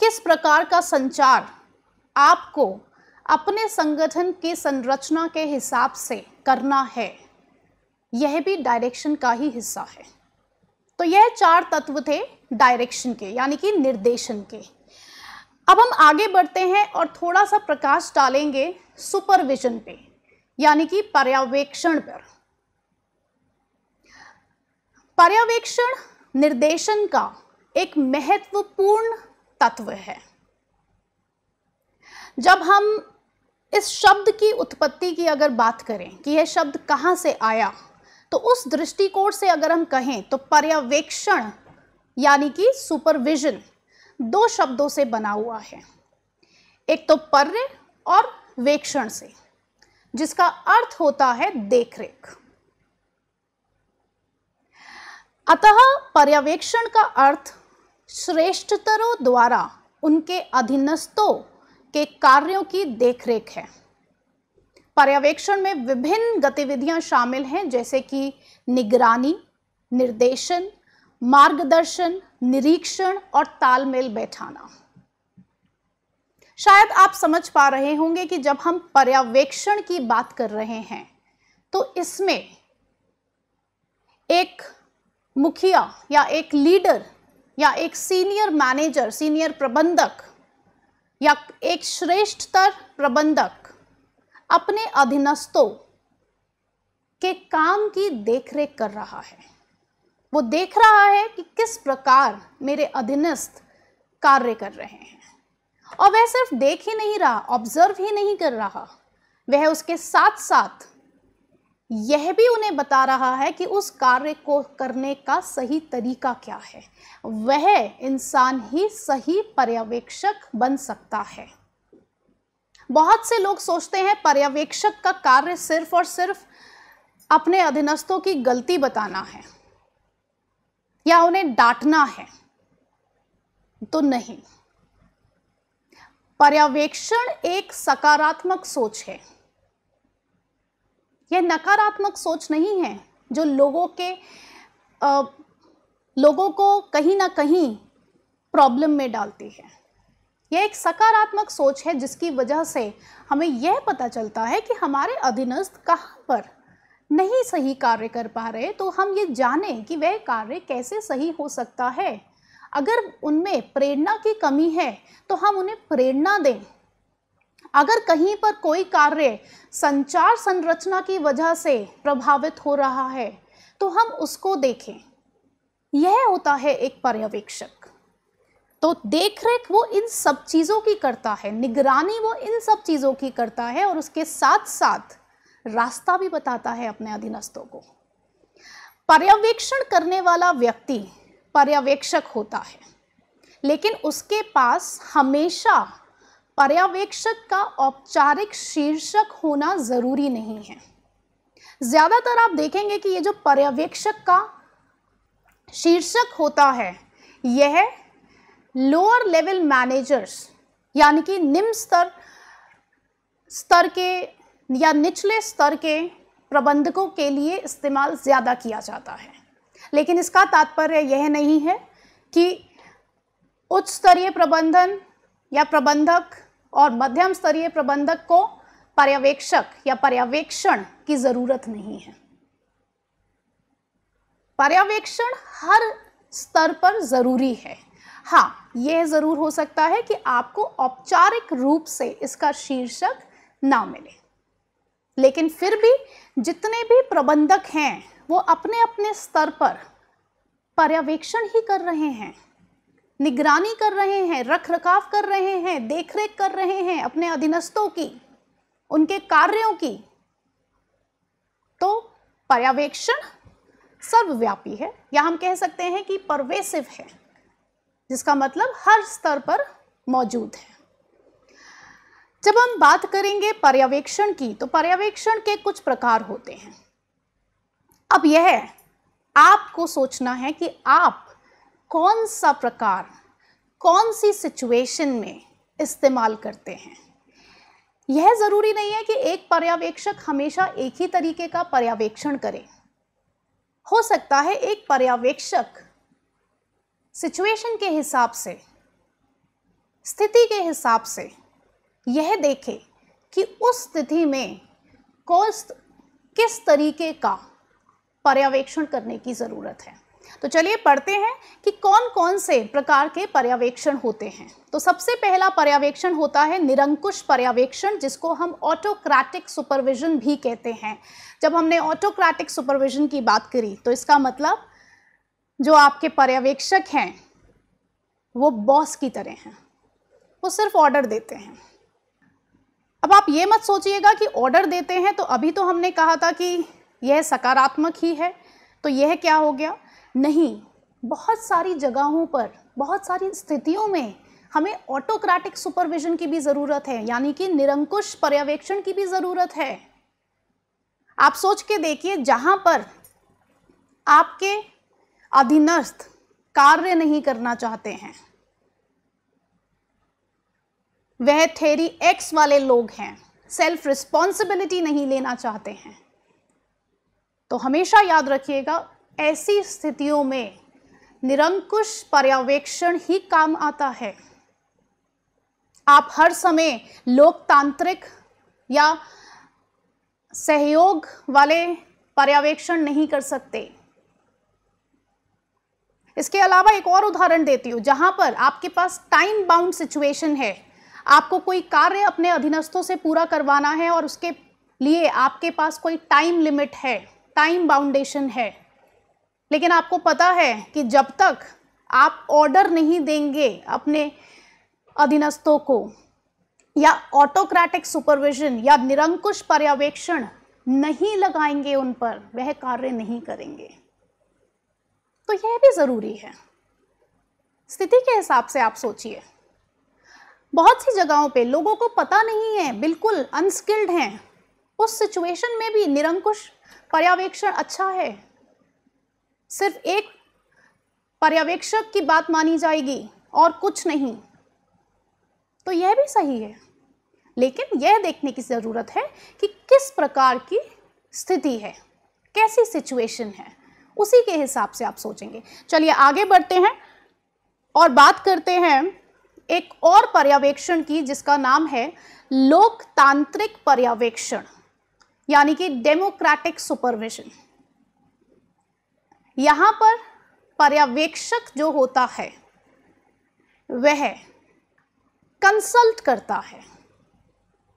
किस प्रकार का संचार आपको अपने संगठन के संरचना के हिसाब से करना है यह भी डायरेक्शन का ही हिस्सा है तो यह चार तत्व थे डायरेक्शन के यानी कि निर्देशन के अब हम आगे बढ़ते हैं और थोड़ा सा प्रकाश डालेंगे सुपरविजन पे यानी कि पर्यवेक्षण पर पर्यवेक्षण निर्देशन का एक महत्वपूर्ण तत्व है जब हम इस शब्द की उत्पत्ति की अगर बात करें कि यह शब्द कहाँ से आया तो उस दृष्टिकोण से अगर हम कहें तो पर्यवेक्षण यानी कि सुपरविजन दो शब्दों से बना हुआ है एक तो पर्य और वेक्षण से जिसका अर्थ होता है देखरेख अतः पर्यवेक्षण का अर्थ श्रेष्ठतरों द्वारा उनके अधीनस्थों के कार्यों की देखरेख है पर्यवेक्षण में विभिन्न गतिविधियां शामिल हैं जैसे कि निगरानी निर्देशन मार्गदर्शन निरीक्षण और तालमेल बैठाना शायद आप समझ पा रहे होंगे कि जब हम पर्यवेक्षण की बात कर रहे हैं तो इसमें एक मुखिया या एक लीडर या एक सीनियर मैनेजर सीनियर प्रबंधक या एक श्रेष्ठतर प्रबंधक अपने अधीनस्थों के काम की देखरेख कर रहा है वो देख रहा है कि किस प्रकार मेरे अधीनस्थ कार्य कर रहे हैं और वह सिर्फ देख ही नहीं रहा ऑब्जर्व ही नहीं कर रहा वह उसके साथ साथ यह भी उन्हें बता रहा है कि उस कार्य को करने का सही तरीका क्या है वह इंसान ही सही पर्यवेक्षक बन सकता है बहुत से लोग सोचते हैं पर्यवेक्षक का कार्य सिर्फ और सिर्फ अपने अधीनस्थों की गलती बताना है या उन्हें डांटना है तो नहीं पर्यवेक्षण एक सकारात्मक सोच है यह नकारात्मक सोच नहीं है जो लोगों के आ, लोगों को कहीं ना कहीं प्रॉब्लम में डालती है यह एक सकारात्मक सोच है जिसकी वजह से हमें यह पता चलता है कि हमारे अधीनस्थ कहाँ पर नहीं सही कार्य कर पा रहे तो हम ये जाने कि वह कार्य कैसे सही हो सकता है अगर उनमें प्रेरणा की कमी है तो हम उन्हें प्रेरणा दें अगर कहीं पर कोई कार्य संचार संरचना की वजह से प्रभावित हो रहा है तो हम उसको देखें यह होता है एक पर्यवेक्षक तो देख रेख वो इन सब चीज़ों की करता है निगरानी वो इन सब चीज़ों की करता है और उसके साथ साथ रास्ता भी बताता है अपने अधीनस्थों को पर्यवेक्षण करने वाला व्यक्ति पर्यवेक्षक होता है लेकिन उसके पास हमेशा पर्यवेक्षक का औपचारिक शीर्षक होना ज़रूरी नहीं है ज़्यादातर आप देखेंगे कि ये जो पर्यवेक्षक का शीर्षक होता है यह लोअर लेवल मैनेजर्स यानी कि निम्न स्तर स्तर के या निचले स्तर के प्रबंधकों के लिए इस्तेमाल ज़्यादा किया जाता है लेकिन इसका तात्पर्य यह नहीं है कि उच्च स्तरीय प्रबंधन या प्रबंधक और मध्यम स्तरीय प्रबंधक को पर्यवेक्षक या पर्यवेक्षण की जरूरत नहीं है पर्यवेक्षण हर स्तर पर जरूरी है हाँ यह जरूर हो सकता है कि आपको औपचारिक रूप से इसका शीर्षक ना मिले लेकिन फिर भी जितने भी प्रबंधक हैं वो अपने अपने स्तर पर पर्यवेक्षण ही कर रहे हैं निगरानी कर रहे हैं रख रखाव कर रहे हैं देख रेख कर रहे हैं अपने अधीनस्थों की उनके कार्यों की तो पर्यवेक्षण सर्वव्यापी है या हम कह सकते हैं कि परवेसिव है जिसका मतलब हर स्तर पर मौजूद है जब हम बात करेंगे पर्यवेक्षण की तो पर्यवेक्षण के कुछ प्रकार होते हैं अब यह आपको सोचना है कि आप कौन सा प्रकार कौन सी सिचुएशन में इस्तेमाल करते हैं यह ज़रूरी नहीं है कि एक पर्यवेक्षक हमेशा एक ही तरीके का पर्यवेक्षण करे हो सकता है एक पर्यवेक्षक सिचुएशन के हिसाब से स्थिति के हिसाब से यह देखे कि उस स्थिति में कौन किस तरीके का पर्यवेक्षण करने की ज़रूरत है तो चलिए पढ़ते हैं कि कौन कौन से प्रकार के पर्यवेक्षण होते हैं तो सबसे पहला पर्यवेक्षण होता है निरंकुश पर्यवेक्षण जिसको हम ऑटोक्रेटिक सुपरविजन भी कहते हैं जब हमने ऑटोक्रैटिक सुपरविजन की बात करी तो इसका मतलब जो आपके पर्यवेक्षक हैं वो बॉस की तरह हैं वो सिर्फ ऑर्डर देते हैं अब आप ये मत सोचिएगा कि ऑर्डर देते हैं तो अभी तो हमने कहा था कि यह सकारात्मक ही है तो यह क्या हो गया नहीं बहुत सारी जगहों पर बहुत सारी स्थितियों में हमें ऑटोक्रेटिक सुपरविजन की भी ज़रूरत है यानी कि निरंकुश पर्यवेक्षण की भी ज़रूरत है आप सोच के देखिए जहां पर आपके अधीनस्थ कार्य नहीं करना चाहते हैं वह थेरी एक्स वाले लोग हैं सेल्फ रिस्पॉन्सिबिलिटी नहीं लेना चाहते हैं तो हमेशा याद रखिएगा ऐसी स्थितियों में निरंकुश पर्यवेक्षण ही काम आता है आप हर समय लोकतांत्रिक या सहयोग वाले पर्यवेक्षण नहीं कर सकते इसके अलावा एक और उदाहरण देती हूँ जहाँ पर आपके पास टाइम बाउंड सिचुएशन है आपको कोई कार्य अपने अधीनस्थों से पूरा करवाना है और उसके लिए आपके पास कोई टाइम लिमिट है टाइम बाउंडेशन है लेकिन आपको पता है कि जब तक आप ऑर्डर नहीं देंगे अपने अधीनस्थों को या ऑटोक्रेटिक सुपरविजन या निरंकुश पर्यवेक्षण नहीं लगाएंगे उन पर वह कार्य नहीं करेंगे तो यह भी ज़रूरी है स्थिति के हिसाब से आप सोचिए बहुत सी जगहों पे लोगों को पता नहीं है बिल्कुल अनस्किल्ड हैं उस सिचुएशन में भी निरंकुश पर्यवेक्षण अच्छा है सिर्फ एक पर्यवेक्षक की बात मानी जाएगी और कुछ नहीं तो यह भी सही है लेकिन यह देखने की ज़रूरत है कि किस प्रकार की स्थिति है कैसी सिचुएशन है उसी के हिसाब से आप सोचेंगे चलिए आगे बढ़ते हैं और बात करते हैं एक और पर्यवेक्षण की जिसका नाम है लोकतांत्रिक पर्यवेक्षण यानी कि डेमोक्रेटिक सुपरविजन यहाँ पर पर्यवेक्षक जो होता है वह कंसल्ट करता है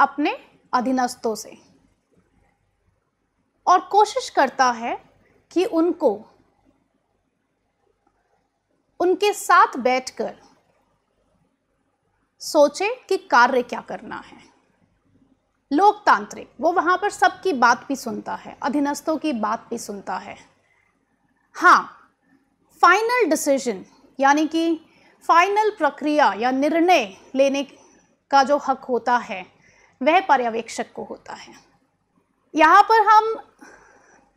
अपने अधीनस्थों से और कोशिश करता है कि उनको उनके साथ बैठकर सोचे कि कार्य क्या करना है लोकतांत्रिक वो वहाँ पर सबकी बात भी सुनता है अधीनस्थों की बात भी सुनता है हाँ फाइनल डिसीजन यानी कि फाइनल प्रक्रिया या निर्णय लेने का जो हक होता है वह पर्यवेक्षक को होता है यहाँ पर हम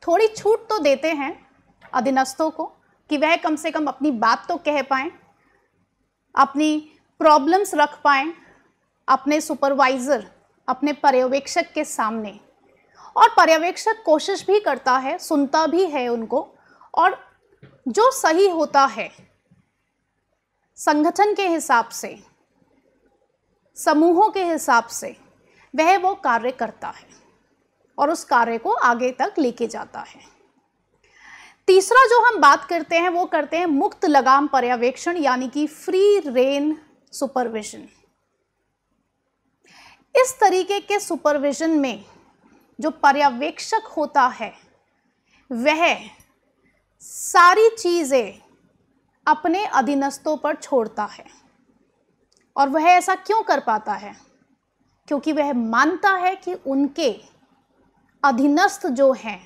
थोड़ी छूट तो देते हैं अधीनस्थों को कि वह कम से कम अपनी बात तो कह पाएँ अपनी प्रॉब्लम्स रख पाएँ अपने सुपरवाइज़र अपने पर्यवेक्षक के सामने और पर्यवेक्षक कोशिश भी करता है सुनता भी है उनको और जो सही होता है संगठन के हिसाब से समूहों के हिसाब से वह वो कार्य करता है और उस कार्य को आगे तक लेके जाता है तीसरा जो हम बात करते हैं वो करते हैं मुक्त लगाम पर्यवेक्षण यानी कि फ्री रेन सुपरविजन इस तरीके के सुपरविजन में जो पर्यवेक्षक होता है वह सारी चीज़ें अपने अधीनस्थों पर छोड़ता है और वह ऐसा क्यों कर पाता है क्योंकि वह मानता है कि उनके अधीनस्थ जो हैं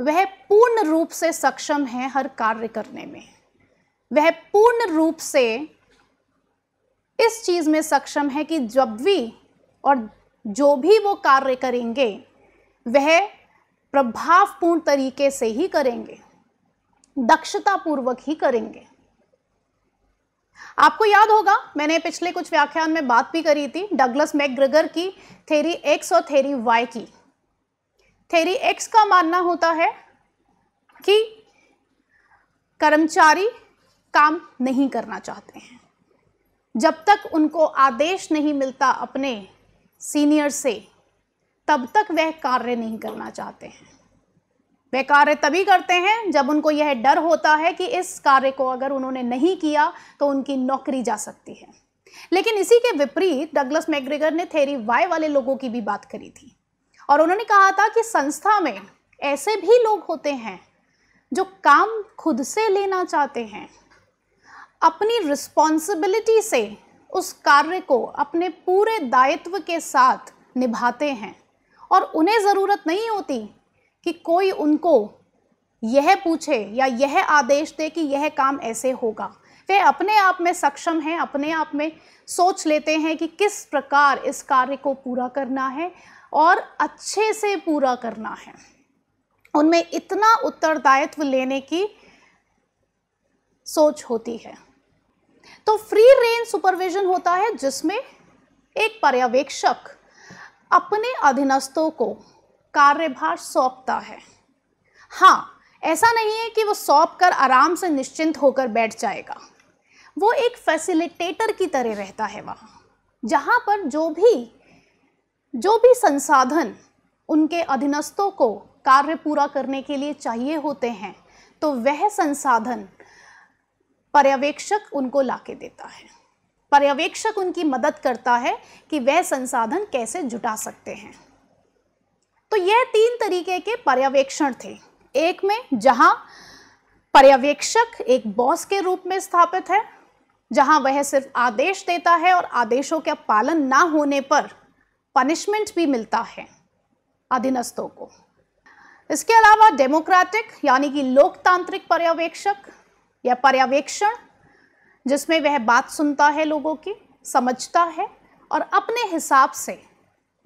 वह पूर्ण रूप से सक्षम हैं हर कार्य करने में वह पूर्ण रूप से इस चीज़ में सक्षम है कि जब भी और जो भी वो कार्य करेंगे वह प्रभावपूर्ण तरीके से ही करेंगे दक्षतापूर्वक ही करेंगे आपको याद होगा मैंने पिछले कुछ व्याख्यान में बात भी करी थी डगलस मैकग्रेगर की थेरी एक्स और थेरी वाई की थेरी एक्स का मानना होता है कि कर्मचारी काम नहीं करना चाहते हैं जब तक उनको आदेश नहीं मिलता अपने सीनियर से तब तक वह कार्य नहीं करना चाहते हैं वे कार्य तभी करते हैं जब उनको यह डर होता है कि इस कार्य को अगर उन्होंने नहीं किया तो उनकी नौकरी जा सकती है लेकिन इसी के विपरीत डगलस मैग्रेगर ने थेरी वाई वाले लोगों की भी बात करी थी और उन्होंने कहा था कि संस्था में ऐसे भी लोग होते हैं जो काम खुद से लेना चाहते हैं अपनी रिस्पॉन्सिबिलिटी से उस कार्य को अपने पूरे दायित्व के साथ निभाते हैं और उन्हें ज़रूरत नहीं होती कि कोई उनको यह पूछे या यह आदेश दे कि यह काम ऐसे होगा वे अपने आप में सक्षम हैं अपने आप में सोच लेते हैं कि किस प्रकार इस कार्य को पूरा करना है और अच्छे से पूरा करना है उनमें इतना उत्तरदायित्व लेने की सोच होती है तो फ्री रेंज सुपरविजन होता है जिसमें एक पर्यवेक्षक अपने अधीनस्थों को कार्यभार सौंपता है हाँ ऐसा नहीं है कि वो सौंप कर आराम से निश्चिंत होकर बैठ जाएगा वो एक फैसिलिटेटर की तरह रहता है वहाँ जहाँ पर जो भी जो भी संसाधन उनके अधीनस्थों को कार्य पूरा करने के लिए चाहिए होते हैं तो वह संसाधन पर्यवेक्षक उनको लाके देता है पर्यवेक्षक उनकी मदद करता है कि वह संसाधन कैसे जुटा सकते हैं तो ये तीन तरीके के पर्यवेक्षण थे एक में जहां पर्यवेक्षक एक बॉस के रूप में स्थापित है जहां वह सिर्फ आदेश देता है और आदेशों का पालन ना होने पर पनिशमेंट भी मिलता है अधीनस्थों को इसके अलावा डेमोक्रेटिक यानी कि लोकतांत्रिक पर्यवेक्षक या पर्यवेक्षण जिसमें वह बात सुनता है लोगों की समझता है और अपने हिसाब से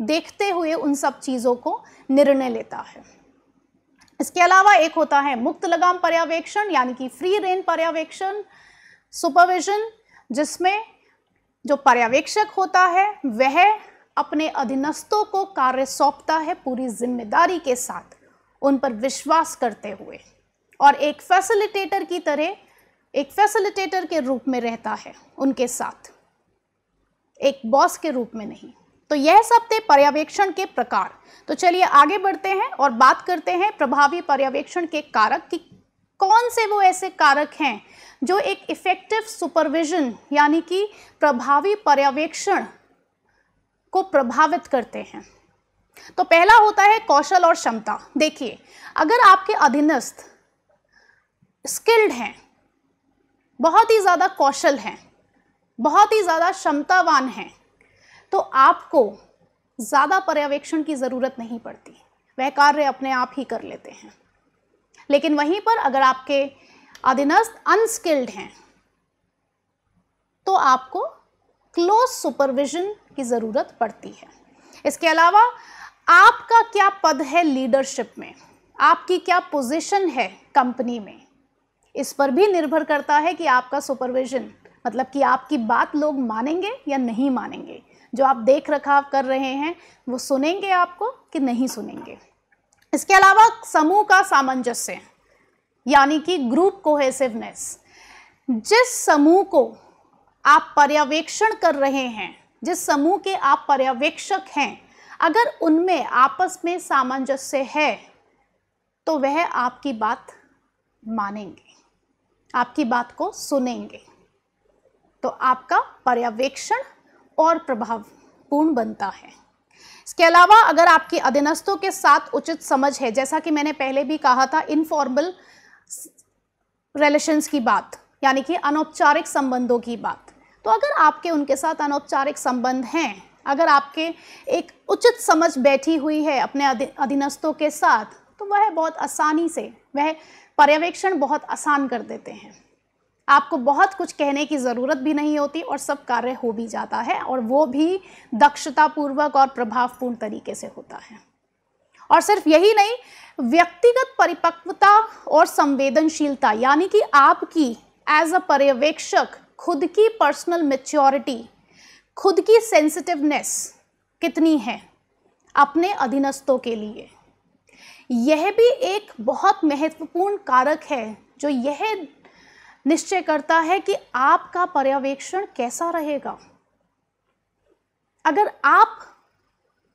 देखते हुए उन सब चीज़ों को निर्णय लेता है इसके अलावा एक होता है मुक्त लगाम पर्यवेक्षण यानी कि फ्री रेन पर्यवेक्षण सुपरविजन जिसमें जो पर्यवेक्षक होता है वह अपने अधीनस्थों को कार्य सौंपता है पूरी जिम्मेदारी के साथ उन पर विश्वास करते हुए और एक फैसिलिटेटर की तरह एक फैसिलिटेटर के रूप में रहता है उनके साथ एक बॉस के रूप में नहीं तो यह सब थे पर्यवेक्षण के प्रकार तो चलिए आगे बढ़ते हैं और बात करते हैं प्रभावी पर्यवेक्षण के कारक की कौन से वो ऐसे कारक हैं जो एक इफ़ेक्टिव सुपरविजन यानी कि प्रभावी पर्यवेक्षण को प्रभावित करते हैं तो पहला होता है कौशल और क्षमता देखिए अगर आपके अधीनस्थ स्किल्ड हैं बहुत ही ज़्यादा कौशल हैं बहुत ही ज़्यादा क्षमतावान हैं तो आपको ज़्यादा पर्यवेक्षण की ज़रूरत नहीं पड़ती वह कार्य अपने आप ही कर लेते हैं लेकिन वहीं पर अगर आपके अधीनस्थ अनस्किल्ड हैं तो आपको क्लोज सुपरविजन की ज़रूरत पड़ती है इसके अलावा आपका क्या पद है लीडरशिप में आपकी क्या पोजीशन है कंपनी में इस पर भी निर्भर करता है कि आपका सुपरविजन मतलब कि आपकी बात लोग मानेंगे या नहीं मानेंगे जो आप देख रखाव कर रहे हैं वो सुनेंगे आपको कि नहीं सुनेंगे इसके अलावा समूह का सामंजस्य यानी कि ग्रुप कोहेसिवनेस जिस समूह को आप पर्यवेक्षण कर रहे हैं जिस समूह के आप पर्यवेक्षक हैं अगर उनमें आपस में सामंजस्य है तो वह आपकी बात मानेंगे आपकी बात को सुनेंगे तो आपका पर्यवेक्षण और प्रभावपूर्ण बनता है इसके अलावा अगर आपकी अधीनस्थों के साथ उचित समझ है जैसा कि मैंने पहले भी कहा था इनफॉर्मल रिलेशंस की बात यानी कि अनौपचारिक संबंधों की बात तो अगर आपके उनके साथ अनौपचारिक संबंध हैं अगर आपके एक उचित समझ बैठी हुई है अपने अधीनस्थों के साथ तो वह बहुत आसानी से वह पर्यवेक्षण बहुत आसान कर देते हैं आपको बहुत कुछ कहने की ज़रूरत भी नहीं होती और सब कार्य हो भी जाता है और वो भी दक्षतापूर्वक और प्रभावपूर्ण तरीके से होता है और सिर्फ यही नहीं व्यक्तिगत परिपक्वता और संवेदनशीलता यानी कि आपकी एज अ पर्यवेक्षक खुद की पर्सनल मेच्योरिटी खुद की सेंसिटिवनेस कितनी है अपने अधीनस्थों के लिए यह भी एक बहुत महत्वपूर्ण कारक है जो यह निश्चय करता है कि आपका पर्यवेक्षण कैसा रहेगा अगर आप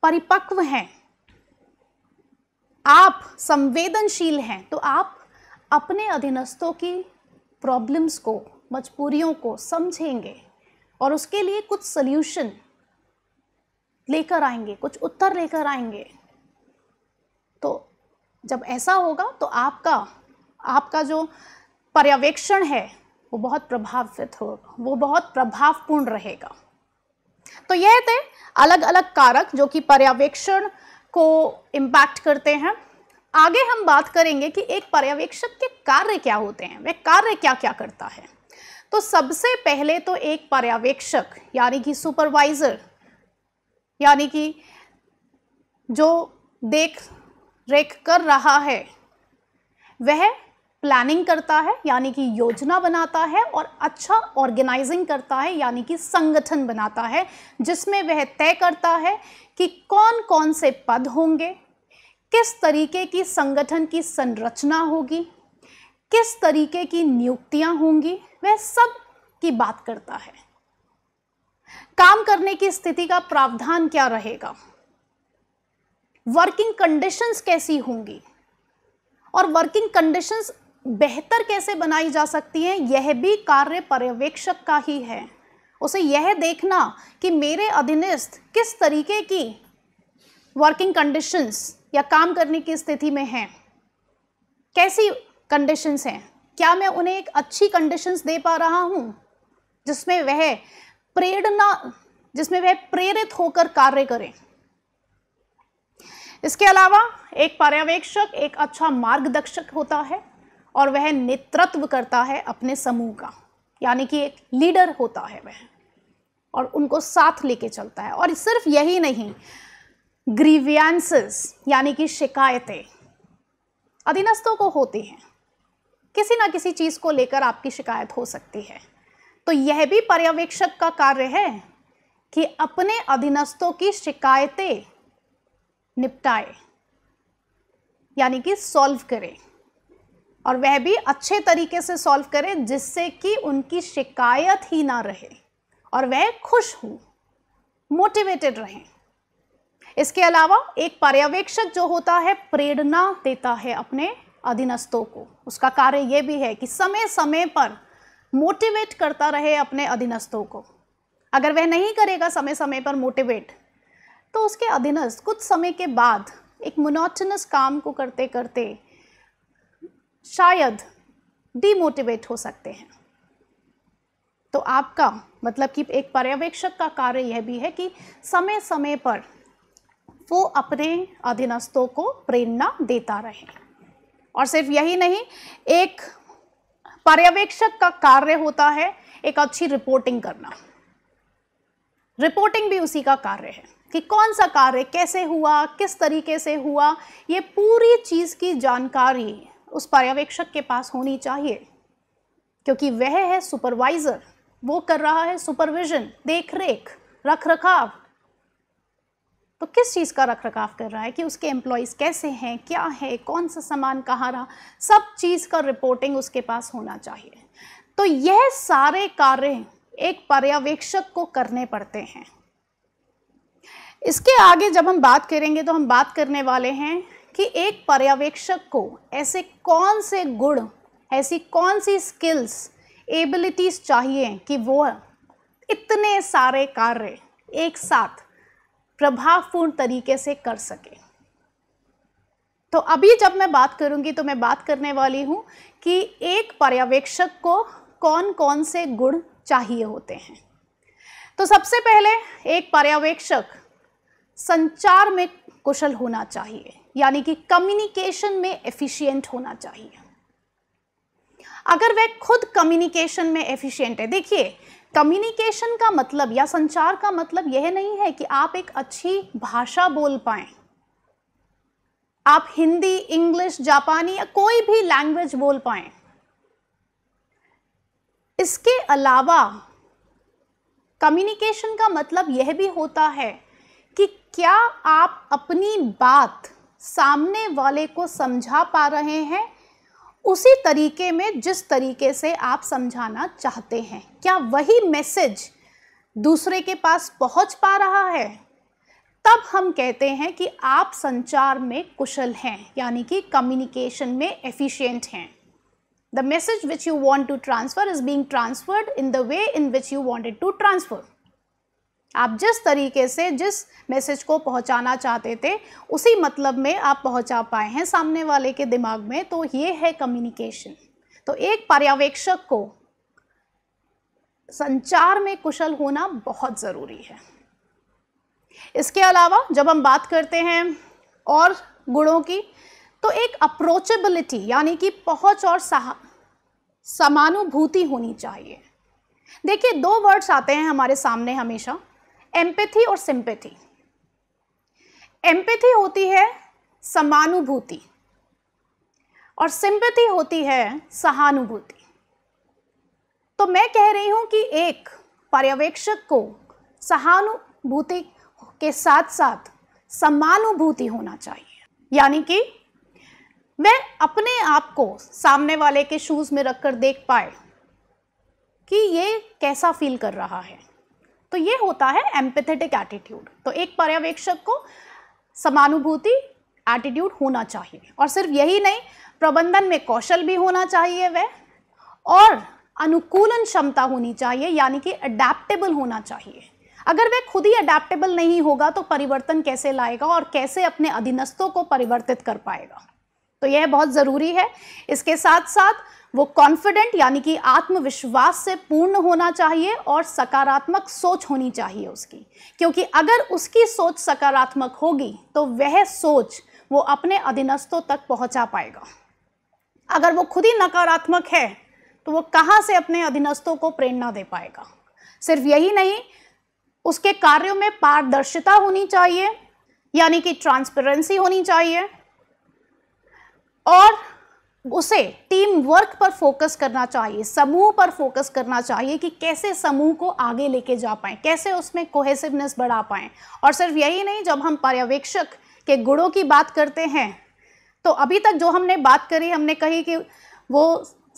परिपक्व हैं आप संवेदनशील हैं तो आप अपने अधीनस्थों की प्रॉब्लम्स को मजबूरियों को समझेंगे और उसके लिए कुछ सल्यूशन लेकर आएंगे कुछ उत्तर लेकर आएंगे तो जब ऐसा होगा तो आपका आपका जो पर्यवेक्षण है वो बहुत प्रभावित हो वो बहुत प्रभावपूर्ण रहेगा तो यह थे अलग अलग कारक जो कि पर्यवेक्षण को इम्पैक्ट करते हैं आगे हम बात करेंगे कि एक पर्यवेक्षक के कार्य क्या होते हैं वह कार्य क्या क्या करता है तो सबसे पहले तो एक पर्यवेक्षक यानी कि सुपरवाइजर यानी कि जो देख रेख कर रहा है वह प्लानिंग करता है यानी कि योजना बनाता है और अच्छा ऑर्गेनाइजिंग करता है यानी कि संगठन बनाता है जिसमें वह तय करता है कि कौन कौन से पद होंगे किस तरीके की संगठन की संरचना होगी किस तरीके की नियुक्तियां होंगी वह सब की बात करता है काम करने की स्थिति का प्रावधान क्या रहेगा वर्किंग कंडीशंस कैसी होंगी और वर्किंग कंडीशंस बेहतर कैसे बनाई जा सकती है यह भी कार्य पर्यवेक्षक का ही है उसे यह देखना कि मेरे अधीनस्थ किस तरीके की वर्किंग कंडीशंस या काम करने की स्थिति में हैं कैसी कंडीशंस हैं क्या मैं उन्हें एक अच्छी कंडीशंस दे पा रहा हूँ जिसमें वह प्रेरणा जिसमें वह प्रेरित होकर कार्य करें इसके अलावा एक पर्यवेक्षक एक अच्छा मार्गदर्शक होता है और वह नेतृत्व करता है अपने समूह का यानी कि एक लीडर होता है वह और उनको साथ लेके चलता है और सिर्फ यही नहीं ग्रीवियंसिस यानी कि शिकायतें अधीनस्थों को होती हैं किसी ना किसी चीज़ को लेकर आपकी शिकायत हो सकती है तो यह भी पर्यवेक्षक का कार्य है कि अपने अधीनस्थों की शिकायतें निपटाए यानी कि सॉल्व करें और वह भी अच्छे तरीके से सॉल्व करें जिससे कि उनकी शिकायत ही ना रहे और वह खुश हों मोटिवेटेड रहें इसके अलावा एक पर्यवेक्षक जो होता है प्रेरणा देता है अपने अधीनस्थों को उसका कार्य ये भी है कि समय समय पर मोटिवेट करता रहे अपने अधीनस्थों को अगर वह नहीं करेगा समय समय पर मोटिवेट तो उसके अधीनस्थ कुछ समय के बाद एक मोनोटनस काम को करते करते शायद डीमोटिवेट हो सकते हैं तो आपका मतलब कि एक पर्यवेक्षक का कार्य यह भी है कि समय समय पर वो अपने अधीनस्थों को प्रेरणा देता रहे और सिर्फ यही नहीं एक पर्यवेक्षक का कार्य होता है एक अच्छी रिपोर्टिंग करना रिपोर्टिंग भी उसी का कार्य है कि कौन सा कार्य कैसे हुआ किस तरीके से हुआ ये पूरी चीज़ की जानकारी उस पर्यवेक्षक के पास होनी चाहिए क्योंकि वह है सुपरवाइज़र वो कर रहा है सुपरविजन देख रेख रख रखाव तो किस चीज़ का रख रखाव कर रहा है कि उसके एम्प्लॉयज़ कैसे हैं क्या है कौन सा सामान कहाँ रहा सब चीज़ का रिपोर्टिंग उसके पास होना चाहिए तो यह सारे कार्य एक पर्यवेक्षक को करने पड़ते हैं इसके आगे जब हम बात करेंगे तो हम बात करने वाले हैं कि एक पर्यवेक्षक को ऐसे कौन से गुण ऐसी कौन सी स्किल्स एबिलिटीज़ चाहिए कि वो इतने सारे कार्य एक साथ प्रभावपूर्ण तरीके से कर सके तो अभी जब मैं बात करूंगी तो मैं बात करने वाली हूं कि एक पर्यवेक्षक को कौन कौन से गुण चाहिए होते हैं तो सबसे पहले एक पर्यवेक्षक संचार में कुशल होना चाहिए यानी कि कम्युनिकेशन में एफिशिएंट होना चाहिए अगर वह खुद कम्युनिकेशन में एफिशिएंट है देखिए कम्युनिकेशन का मतलब या संचार का मतलब यह नहीं है कि आप एक अच्छी भाषा बोल पाएं आप हिंदी इंग्लिश जापानी या कोई भी लैंग्वेज बोल पाएं इसके अलावा कम्युनिकेशन का मतलब यह भी होता है कि क्या आप अपनी बात सामने वाले को समझा पा रहे हैं उसी तरीके में जिस तरीके से आप समझाना चाहते हैं क्या वही मैसेज दूसरे के पास पहुंच पा रहा है तब हम कहते हैं कि आप संचार में कुशल हैं यानी कि कम्युनिकेशन में एफिशिएंट हैं the message which you want to transfer is being transferred in the way in which you wanted to transfer आप जिस तरीके से जिस मैसेज को पहुंचाना चाहते थे उसी मतलब में आप पहुंचा पाए हैं सामने वाले के दिमाग में तो ये है कम्युनिकेशन तो एक पर्यवेक्षक को संचार में कुशल होना बहुत ज़रूरी है इसके अलावा जब हम बात करते हैं और गुणों की तो एक अप्रोचेबिलिटी यानी कि पहुंच और समानुभूति होनी चाहिए देखिए दो वर्ड्स आते हैं हमारे सामने हमेशा एम्पेथी और सिंपेथी एम्पेथी होती है समानुभूति और सिंपथी होती है सहानुभूति तो मैं कह रही हूं कि एक पर्यवेक्षक को सहानुभूति के साथ साथ समानुभूति होना चाहिए यानी कि वह अपने आप को सामने वाले के शूज़ में रखकर देख पाए कि ये कैसा फील कर रहा है तो ये होता है एम्पेथेटिक एटीट्यूड तो एक पर्यवेक्षक को समानुभूति एटीट्यूड होना चाहिए और सिर्फ यही नहीं प्रबंधन में कौशल भी होना चाहिए वह और अनुकूलन क्षमता होनी चाहिए यानी कि अडेप्टेबल होना चाहिए अगर वह खुद ही अडेप्टेबल नहीं होगा तो परिवर्तन कैसे लाएगा और कैसे अपने अधीनस्थों को परिवर्तित कर पाएगा तो यह बहुत ज़रूरी है इसके साथ साथ वो कॉन्फिडेंट यानी कि आत्मविश्वास से पूर्ण होना चाहिए और सकारात्मक सोच होनी चाहिए उसकी क्योंकि अगर उसकी सोच सकारात्मक होगी तो वह सोच वो अपने अधीनस्थों तक पहुंचा पाएगा अगर वो खुद ही नकारात्मक है तो वो कहाँ से अपने अधीनस्थों को प्रेरणा दे पाएगा सिर्फ यही नहीं उसके कार्यों में पारदर्शिता होनी चाहिए यानी कि ट्रांसपेरेंसी होनी चाहिए और उसे टीम वर्क पर फोकस करना चाहिए समूह पर फोकस करना चाहिए कि कैसे समूह को आगे लेके जा पाएं कैसे उसमें कोहेसिवनेस बढ़ा पाएं और सिर्फ यही नहीं जब हम पर्यवेक्षक के गुणों की बात करते हैं तो अभी तक जो हमने बात करी हमने कही कि वो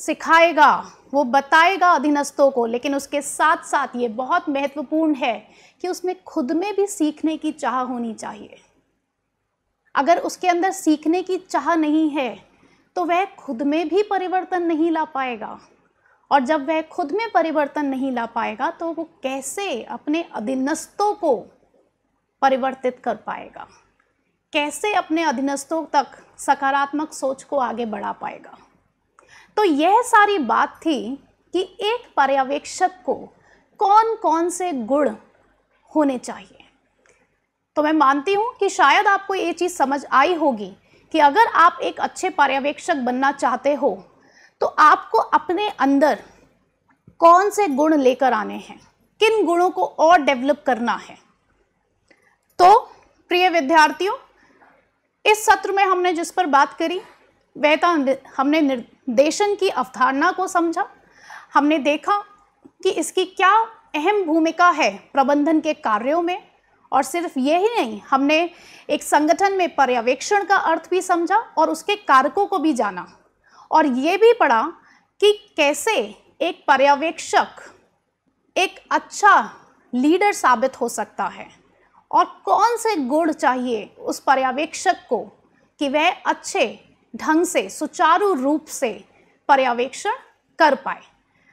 सिखाएगा वो बताएगा अधीनस्थों को लेकिन उसके साथ साथ ये बहुत महत्वपूर्ण है कि उसमें खुद में भी सीखने की चाह होनी चाहिए अगर उसके अंदर सीखने की चाह नहीं है तो वह खुद में भी परिवर्तन नहीं ला पाएगा और जब वह खुद में परिवर्तन नहीं ला पाएगा तो वो कैसे अपने अधीनस्थों को परिवर्तित कर पाएगा कैसे अपने अधीनस्थों तक सकारात्मक सोच को आगे बढ़ा पाएगा तो यह सारी बात थी कि एक पर्यवेक्षक को कौन कौन से गुण होने चाहिए तो मैं मानती हूँ कि शायद आपको ये चीज़ समझ आई होगी कि अगर आप एक अच्छे पर्यवेक्षक बनना चाहते हो तो आपको अपने अंदर कौन से गुण लेकर आने हैं किन गुणों को और डेवलप करना है तो प्रिय विद्यार्थियों इस सत्र में हमने जिस पर बात करी वह था हमने निर्देशन की अवधारणा को समझा हमने देखा कि इसकी क्या अहम भूमिका है प्रबंधन के कार्यों में और सिर्फ ये ही नहीं हमने एक संगठन में पर्यवेक्षण का अर्थ भी समझा और उसके कारकों को भी जाना और ये भी पढ़ा कि कैसे एक पर्यवेक्षक एक अच्छा लीडर साबित हो सकता है और कौन से गुण चाहिए उस पर्यवेक्षक को कि वह अच्छे ढंग से सुचारू रूप से पर्यवेक्षण कर पाए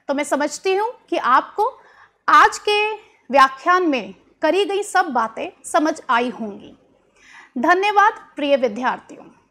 तो मैं समझती हूँ कि आपको आज के व्याख्यान में करी गई सब बातें समझ आई होंगी धन्यवाद प्रिय विद्यार्थियों